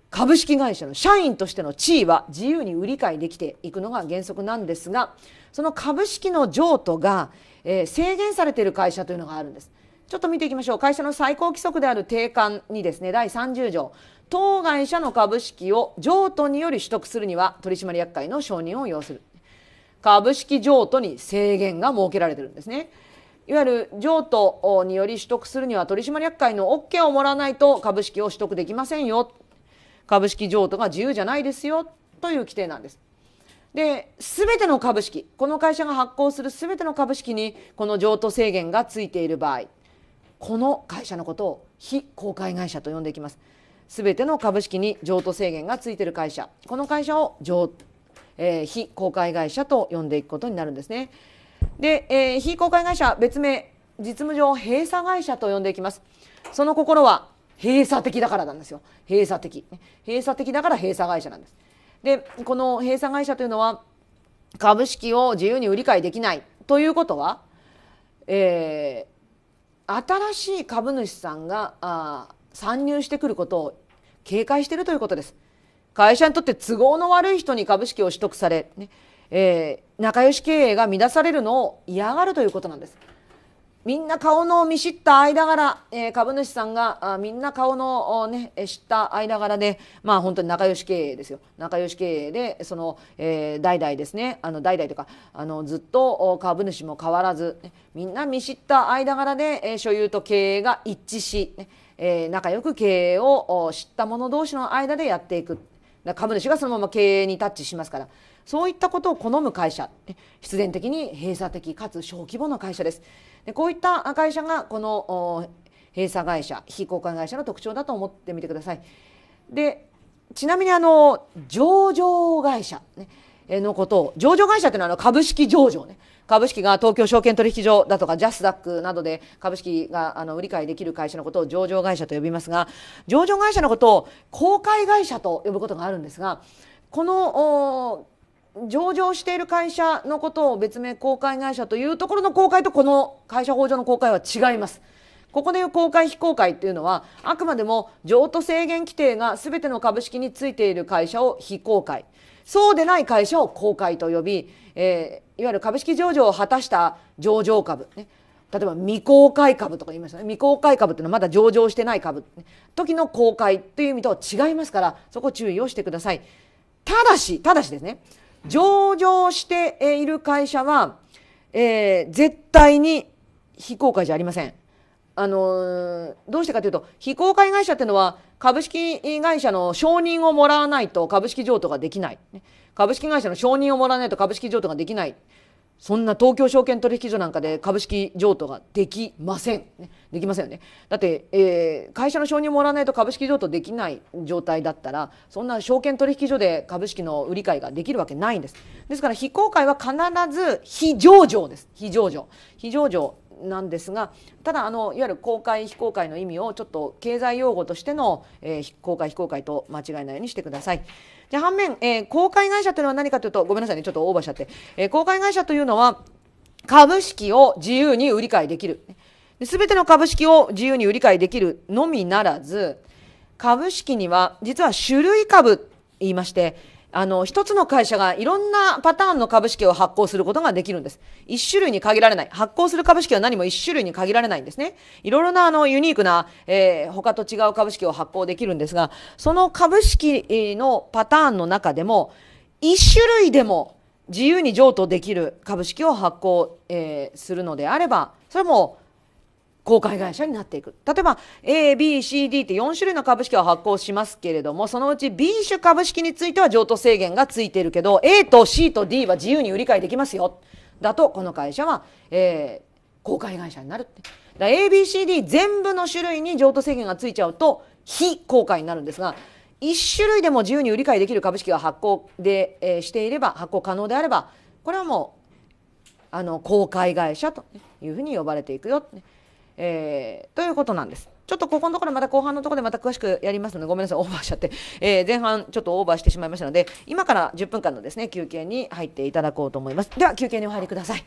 株式会社の社員としての地位は自由に売り買いできていくのが原則なんですがその株式の譲渡が、えー、制限されている会社というのがあるんですちょっと見ていきましょう。会社の最高規則である定款にですね、第30条、当該社の株式を譲渡により取得するには、取締役会の承認を要する。株式譲渡に制限が設けられてるんですね。いわゆる譲渡により取得するには取締役会の OK をもらわないと株式を取得できませんよ。株式譲渡が自由じゃないですよという規定なんです。で全ての株式この会社が発行する全ての株式にこの譲渡制限がついている場合この会社のことを非公開会社と呼んでいきますすての株式に譲渡制限がついている会社この会社を譲、えー、非公開会社と呼んでいくことになるんですねで、えー、非公開会社別名実務上閉鎖会社と呼んでいきますその心は閉鎖的だからなんですよ閉鎖的閉鎖的だから閉鎖会社なんですでこの閉鎖会社というのは株式を自由に売り買いできないということは、えー、新しい株主さんがあ参入してくることを警戒しているということです。会社にとって都合の悪い人に株式を取得され、ねえー、仲良し経営が乱されるのを嫌がるということなんです。みんな顔の見知った間柄、えー、株主さんがあみんな顔の、ね、知った間柄で、まあ、本当に仲良し経営ですよ仲良し経営でその、えー、代々ですねあの代々とかあのずっと株主も変わらず、ね、みんな見知った間柄で、えー、所有と経営が一致し、ねえー、仲良く経営を知った者同士の間でやっていく株主がそのまま経営にタッチしますから。そういったことを好む会社必然的に閉鎖的かつ小規模の会社ですでこういった会社がこの閉鎖会社非公開会社の特徴だと思ってみてくださいでちなみにあの上場会社、のことを上場会社というのはあの株式上場ね株式が東京証券取引所だとかジャスダックなどで株式があの売り買いできる会社のことを上場会社と呼びますが上場会社のことを公開会社と呼ぶことがあるんですがこの上場している会社のことを別名公開会社というところの公開とこの会社法上の公開は違います。ここでいう公開非公開っていうのはあくまでも譲渡制限規定が全ての株式についている会社を非公開そうでない会社を公開と呼び、えー、いわゆる株式上場を果たした上場株、ね、例えば未公開株とか言いましたね未公開株っていうのはまだ上場してない株、ね、時の公開という意味とは違いますからそこ注意をしてくださいただしただしですね上場している会社は、えー、絶対に非公開じゃありません。あのどうしてかというと、非公開会社っていうのは、株式会社の承認をもらわないと株式譲渡ができない。株式会社の承認をもらわないと株式譲渡ができない。そんな東京証券取引所なんかで株式譲渡ができません。ね、できませんよね。だって、えー、会社の承認もらわないと株式譲渡できない状態だったら、そんな証券取引所で株式の売り買いができるわけないんです。ですから、非公開は必ず非上場です。非上場。非上場。なんですがただあのいわゆる公開非公開の意味をちょっと経済用語としての、えー、公開非公開と間違えないようにしてください。じゃ反面、えー、公開会社というのは何かというとごめんなさいねちょっとオーバーしちゃって、えー、公開会社というのは株式を自由に売り買いできる。すべての株式を自由に売り買いできるのみならず、株式には実は種類株言いまして、あの、一つの会社がいろんなパターンの株式を発行することができるんです。一種類に限られない。発行する株式は何も一種類に限られないんですね。いろいろなあの、ユニークな、えー、他と違う株式を発行できるんですが、その株式のパターンの中でも、一種類でも自由に譲渡できる株式を発行、えー、するのであれば、それも公開会社になっていく。例えば A、B、C、D って4種類の株式を発行しますけれども、そのうち B 種株式については譲渡制限がついているけど、A と C と D は自由に売り買いできますよ。だと、この会社は、えー、公開会社になるって。ABCD 全部の種類に譲渡制限がついちゃうと非公開になるんですが1種類でも自由に売り買いできる株式が発行で、えー、していれば発行可能であればこれはもうあの公開会社というふうに呼ばれていくよって、えー、ということなんです。ちょっとここのところまた後半のところでまた詳しくやりますので、ごめんなさい、オーバーしちゃって、えー、前半ちょっとオーバーしてしまいましたので、今から10分間のですね、休憩に入っていただこうと思います。では、休憩にお入りください。